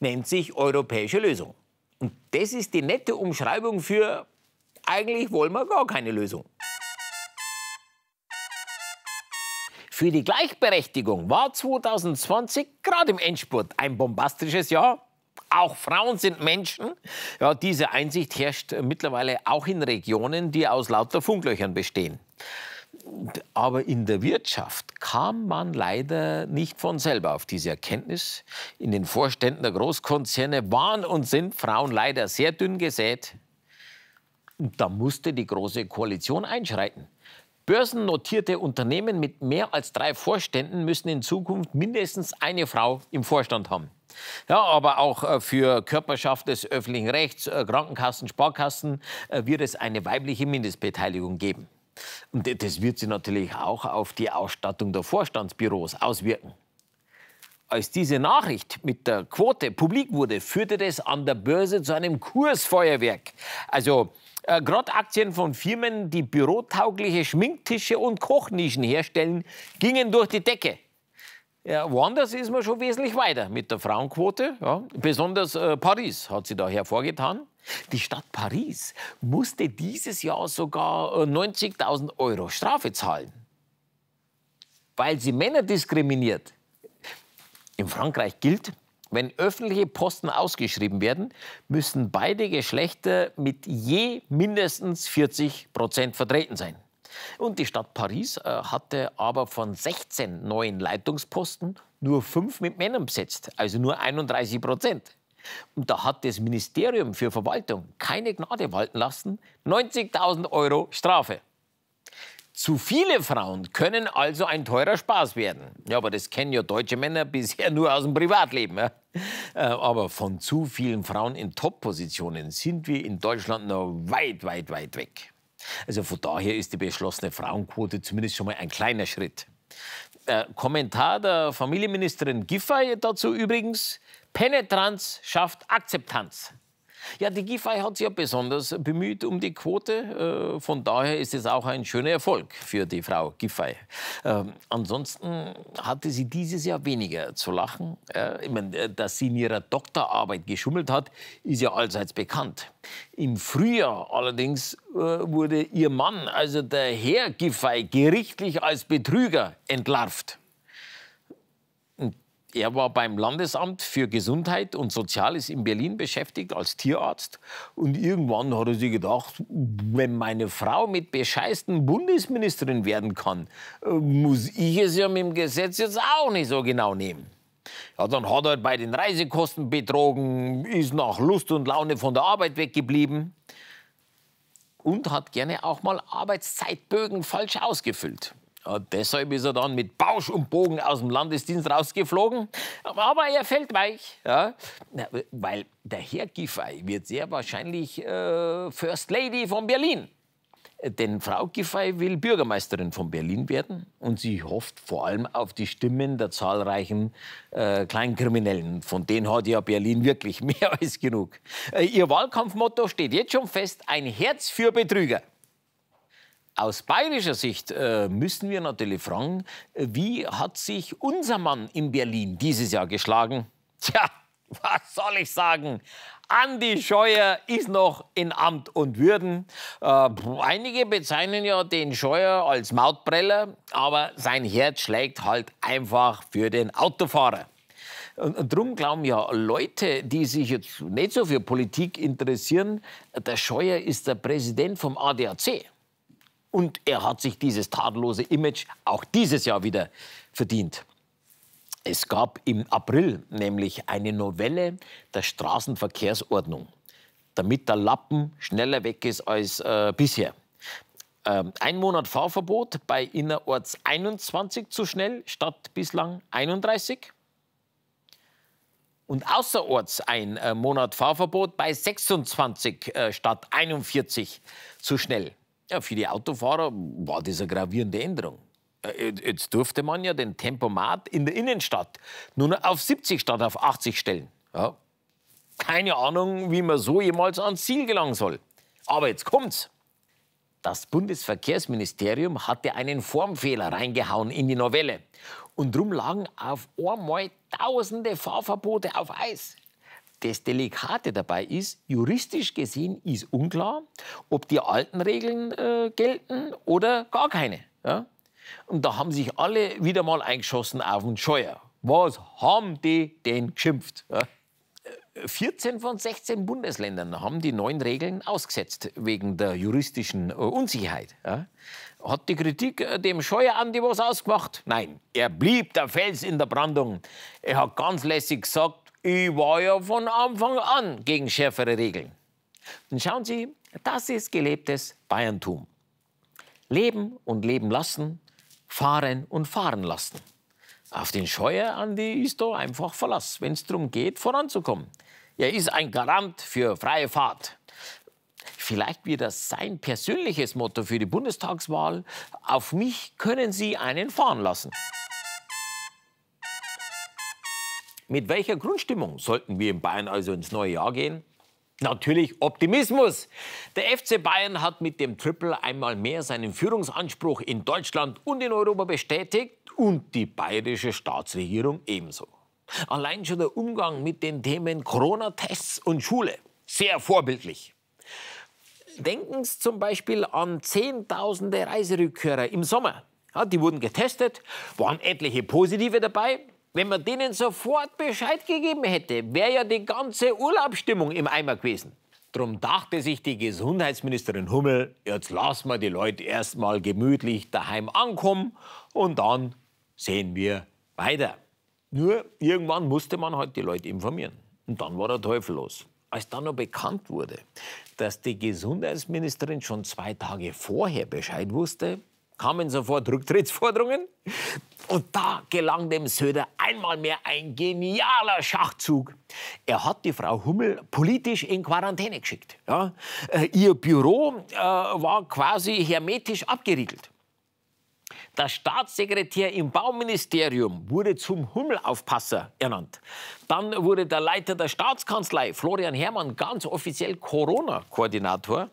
S1: nennt sich europäische Lösung. Und das ist die nette Umschreibung für eigentlich wollen wir gar keine Lösung. Für die Gleichberechtigung war 2020 gerade im Endspurt ein bombastisches Jahr. Auch Frauen sind Menschen. Ja, diese Einsicht herrscht mittlerweile auch in Regionen, die aus lauter Funklöchern bestehen aber in der Wirtschaft kam man leider nicht von selber auf diese Erkenntnis. In den Vorständen der Großkonzerne waren und sind Frauen leider sehr dünn gesät. Und da musste die Große Koalition einschreiten. Börsennotierte Unternehmen mit mehr als drei Vorständen müssen in Zukunft mindestens eine Frau im Vorstand haben. Ja, aber auch äh, für Körperschaft des öffentlichen Rechts, äh, Krankenkassen, Sparkassen äh, wird es eine weibliche Mindestbeteiligung geben. Und das wird sich natürlich auch auf die Ausstattung der Vorstandsbüros auswirken. Als diese Nachricht mit der Quote publik wurde, führte das an der Börse zu einem Kursfeuerwerk. Also äh, gerade Aktien von Firmen, die bürotaugliche Schminktische und Kochnischen herstellen, gingen durch die Decke. Ja, woanders ist man schon wesentlich weiter mit der Frauenquote. Ja. Besonders äh, Paris hat sie da hervorgetan. Die Stadt Paris musste dieses Jahr sogar 90.000 äh, Euro Strafe zahlen, weil sie Männer diskriminiert. In Frankreich gilt, wenn öffentliche Posten ausgeschrieben werden, müssen beide Geschlechter mit je mindestens 40 Prozent vertreten sein. Und die Stadt Paris äh, hatte aber von 16 neuen Leitungsposten nur fünf mit Männern besetzt, also nur 31 Prozent. Und da hat das Ministerium für Verwaltung keine Gnade walten lassen, 90.000 Euro Strafe. Zu viele Frauen können also ein teurer Spaß werden. Ja, aber das kennen ja deutsche Männer bisher nur aus dem Privatleben. Ja? Äh, aber von zu vielen Frauen in Top-Positionen sind wir in Deutschland noch weit, weit, weit weg. Also von daher ist die beschlossene Frauenquote zumindest schon mal ein kleiner Schritt. Äh, Kommentar der Familienministerin Giffey dazu übrigens, Penetranz schafft Akzeptanz. Ja, die Giffey hat sich ja besonders bemüht um die Quote. Äh, von daher ist es auch ein schöner Erfolg für die Frau Giffey. Ähm, ansonsten hatte sie dieses Jahr weniger zu lachen. Äh, ich meine, dass sie in ihrer Doktorarbeit geschummelt hat, ist ja allseits bekannt. Im Frühjahr allerdings äh, wurde ihr Mann, also der Herr Giffey, gerichtlich als Betrüger entlarvt. Er war beim Landesamt für Gesundheit und Soziales in Berlin beschäftigt als Tierarzt. Und irgendwann hat er sich gedacht, wenn meine Frau mit bescheißten Bundesministerin werden kann, äh, muss ich es ja mit dem Gesetz jetzt auch nicht so genau nehmen. Ja, dann hat er bei den Reisekosten betrogen, ist nach Lust und Laune von der Arbeit weggeblieben und hat gerne auch mal Arbeitszeitbögen falsch ausgefüllt. Ja, deshalb ist er dann mit Bausch und Bogen aus dem Landesdienst rausgeflogen. Aber er fällt weich. Ja? Weil der Herr Giffey wird sehr wahrscheinlich äh, First Lady von Berlin. Denn Frau Giffey will Bürgermeisterin von Berlin werden und sie hofft vor allem auf die Stimmen der zahlreichen äh, Kleinkriminellen. Von denen hat ja Berlin wirklich mehr als genug. Äh, ihr Wahlkampfmotto steht jetzt schon fest, ein Herz für Betrüger. Aus bayerischer Sicht äh, müssen wir natürlich fragen, äh, wie hat sich unser Mann in Berlin dieses Jahr geschlagen? Tja, was soll ich sagen? Andi Scheuer ist noch in Amt und Würden. Äh, einige bezeichnen ja den Scheuer als Mautbreller, aber sein Herz schlägt halt einfach für den Autofahrer. Und darum glauben ja Leute, die sich jetzt nicht so für Politik interessieren, der Scheuer ist der Präsident vom ADAC. Und er hat sich dieses tadellose Image auch dieses Jahr wieder verdient. Es gab im April nämlich eine Novelle der Straßenverkehrsordnung, damit der Lappen schneller weg ist als äh, bisher. Ähm, ein Monat Fahrverbot bei innerorts 21 zu schnell statt bislang 31. Und außerorts ein äh, Monat Fahrverbot bei 26 äh, statt 41 zu schnell. Ja, für die Autofahrer war das eine gravierende Änderung. Äh, äh, jetzt durfte man ja den Tempomat in der Innenstadt nun auf 70 statt auf 80 stellen. Ja. Keine Ahnung, wie man so jemals ans Ziel gelangen soll. Aber jetzt kommt's. Das Bundesverkehrsministerium hatte einen Formfehler reingehauen in die Novelle. Und drum lagen auf einmal tausende Fahrverbote auf Eis das Delikate dabei ist, juristisch gesehen ist unklar, ob die alten Regeln äh, gelten oder gar keine. Ja? Und da haben sich alle wieder mal eingeschossen auf den Scheuer. Was haben die denn geschimpft? Ja? 14 von 16 Bundesländern haben die neuen Regeln ausgesetzt wegen der juristischen äh, Unsicherheit. Ja? Hat die Kritik äh, dem Scheuer an die was ausgemacht? Nein, er blieb der Fels in der Brandung. Er hat ganz lässig gesagt, ich war ja von Anfang an gegen schärfere Regeln. Dann schauen Sie, das ist gelebtes Bayerntum. Leben und leben lassen, fahren und fahren lassen. Auf den Scheuer, Andi, ist da einfach Verlass, wenn es darum geht, voranzukommen. Er ist ein Garant für freie Fahrt. Vielleicht wird das sein persönliches Motto für die Bundestagswahl. Auf mich können Sie einen fahren lassen. Mit welcher Grundstimmung sollten wir in Bayern also ins neue Jahr gehen? Natürlich Optimismus. Der FC Bayern hat mit dem Triple einmal mehr seinen Führungsanspruch in Deutschland und in Europa bestätigt und die bayerische Staatsregierung ebenso. Allein schon der Umgang mit den Themen Corona-Tests und Schule. Sehr vorbildlich. Denken Sie zum Beispiel an Zehntausende Reiserückkehrer im Sommer. Ja, die wurden getestet, waren etliche positive dabei, wenn man denen sofort Bescheid gegeben hätte, wäre ja die ganze Urlaubsstimmung im Eimer gewesen. Drum dachte sich die Gesundheitsministerin Hummel, jetzt lassen wir die Leute erstmal gemütlich daheim ankommen und dann sehen wir weiter. Nur irgendwann musste man halt die Leute informieren. Und dann war der Teufel los. Als dann noch bekannt wurde, dass die Gesundheitsministerin schon zwei Tage vorher Bescheid wusste, kamen sofort Rücktrittsforderungen. Und da gelang dem Söder einmal mehr ein genialer Schachzug. Er hat die Frau Hummel politisch in Quarantäne geschickt. Ja? Äh, ihr Büro äh, war quasi hermetisch abgeriegelt. Der Staatssekretär im Bauministerium wurde zum Hummelaufpasser ernannt. Dann wurde der Leiter der Staatskanzlei, Florian Herrmann, ganz offiziell Corona-Koordinator.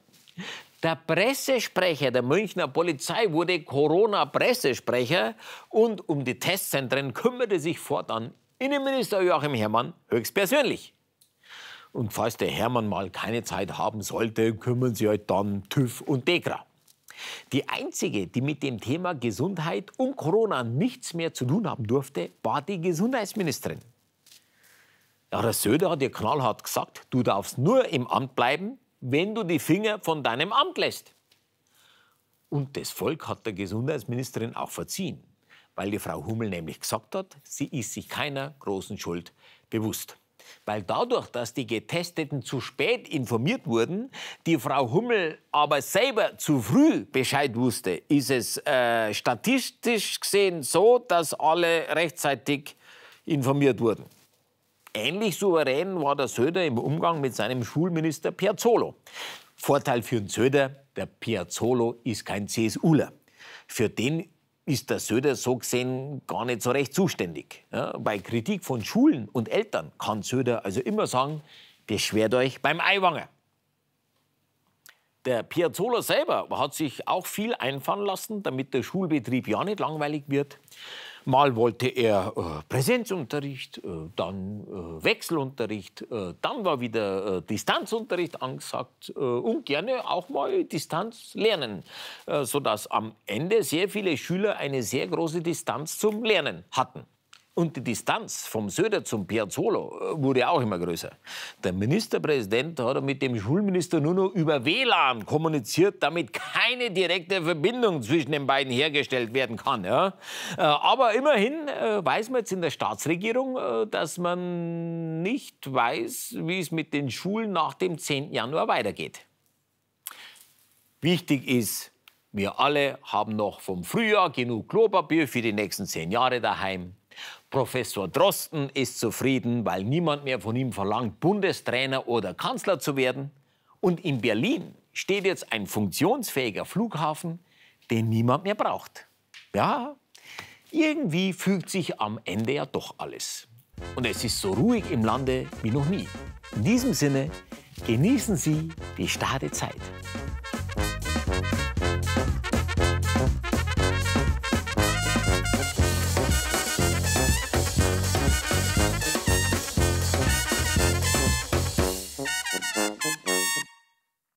S1: Der Pressesprecher der Münchner Polizei wurde Corona-Pressesprecher und um die Testzentren kümmerte sich fortan Innenminister Joachim Herrmann höchstpersönlich. Und falls der Herrmann mal keine Zeit haben sollte, kümmern sich halt dann TÜV und DEKRA. Die einzige, die mit dem Thema Gesundheit und Corona nichts mehr zu tun haben durfte, war die Gesundheitsministerin. Ja, der Söder hat ihr knallhart gesagt, du darfst nur im Amt bleiben, wenn du die Finger von deinem Amt lässt. Und das Volk hat der Gesundheitsministerin auch verziehen, weil die Frau Hummel nämlich gesagt hat, sie ist sich keiner großen Schuld bewusst. Weil dadurch, dass die Getesteten zu spät informiert wurden, die Frau Hummel aber selber zu früh Bescheid wusste, ist es äh, statistisch gesehen so, dass alle rechtzeitig informiert wurden. Ähnlich souverän war der Söder im Umgang mit seinem Schulminister Piazzolo. Vorteil für den Söder, der Piazzolo ist kein CSUler. Für den ist der Söder so gesehen gar nicht so recht zuständig. Ja, bei Kritik von Schulen und Eltern kann Söder also immer sagen, beschwert euch beim Eiwanger. Der Piazzolo selber hat sich auch viel einfallen lassen, damit der Schulbetrieb ja nicht langweilig wird. Mal wollte er äh, Präsenzunterricht, äh, dann äh, Wechselunterricht, äh, dann war wieder äh, Distanzunterricht angesagt äh, und gerne auch mal Distanz lernen, sodass am Ende sehr viele Schüler eine sehr große Distanz zum Lernen hatten. Und die Distanz vom Söder zum Piazzolo äh, wurde auch immer größer. Der Ministerpräsident hat mit dem Schulminister nur noch über WLAN kommuniziert, damit keine direkte Verbindung zwischen den beiden hergestellt werden kann. Ja? Äh, aber immerhin äh, weiß man jetzt in der Staatsregierung, dass man nicht weiß, wie es mit den Schulen nach dem 10. Januar weitergeht. Wichtig ist, wir alle haben noch vom Frühjahr genug Klopapier für die nächsten zehn Jahre daheim. Professor Drosten ist zufrieden, weil niemand mehr von ihm verlangt, Bundestrainer oder Kanzler zu werden. Und in Berlin steht jetzt ein funktionsfähiger Flughafen, den niemand mehr braucht. Ja, irgendwie fügt sich am Ende ja doch alles. Und es ist so ruhig im Lande wie noch nie. In diesem Sinne, genießen Sie die Stadezeit. Zeit.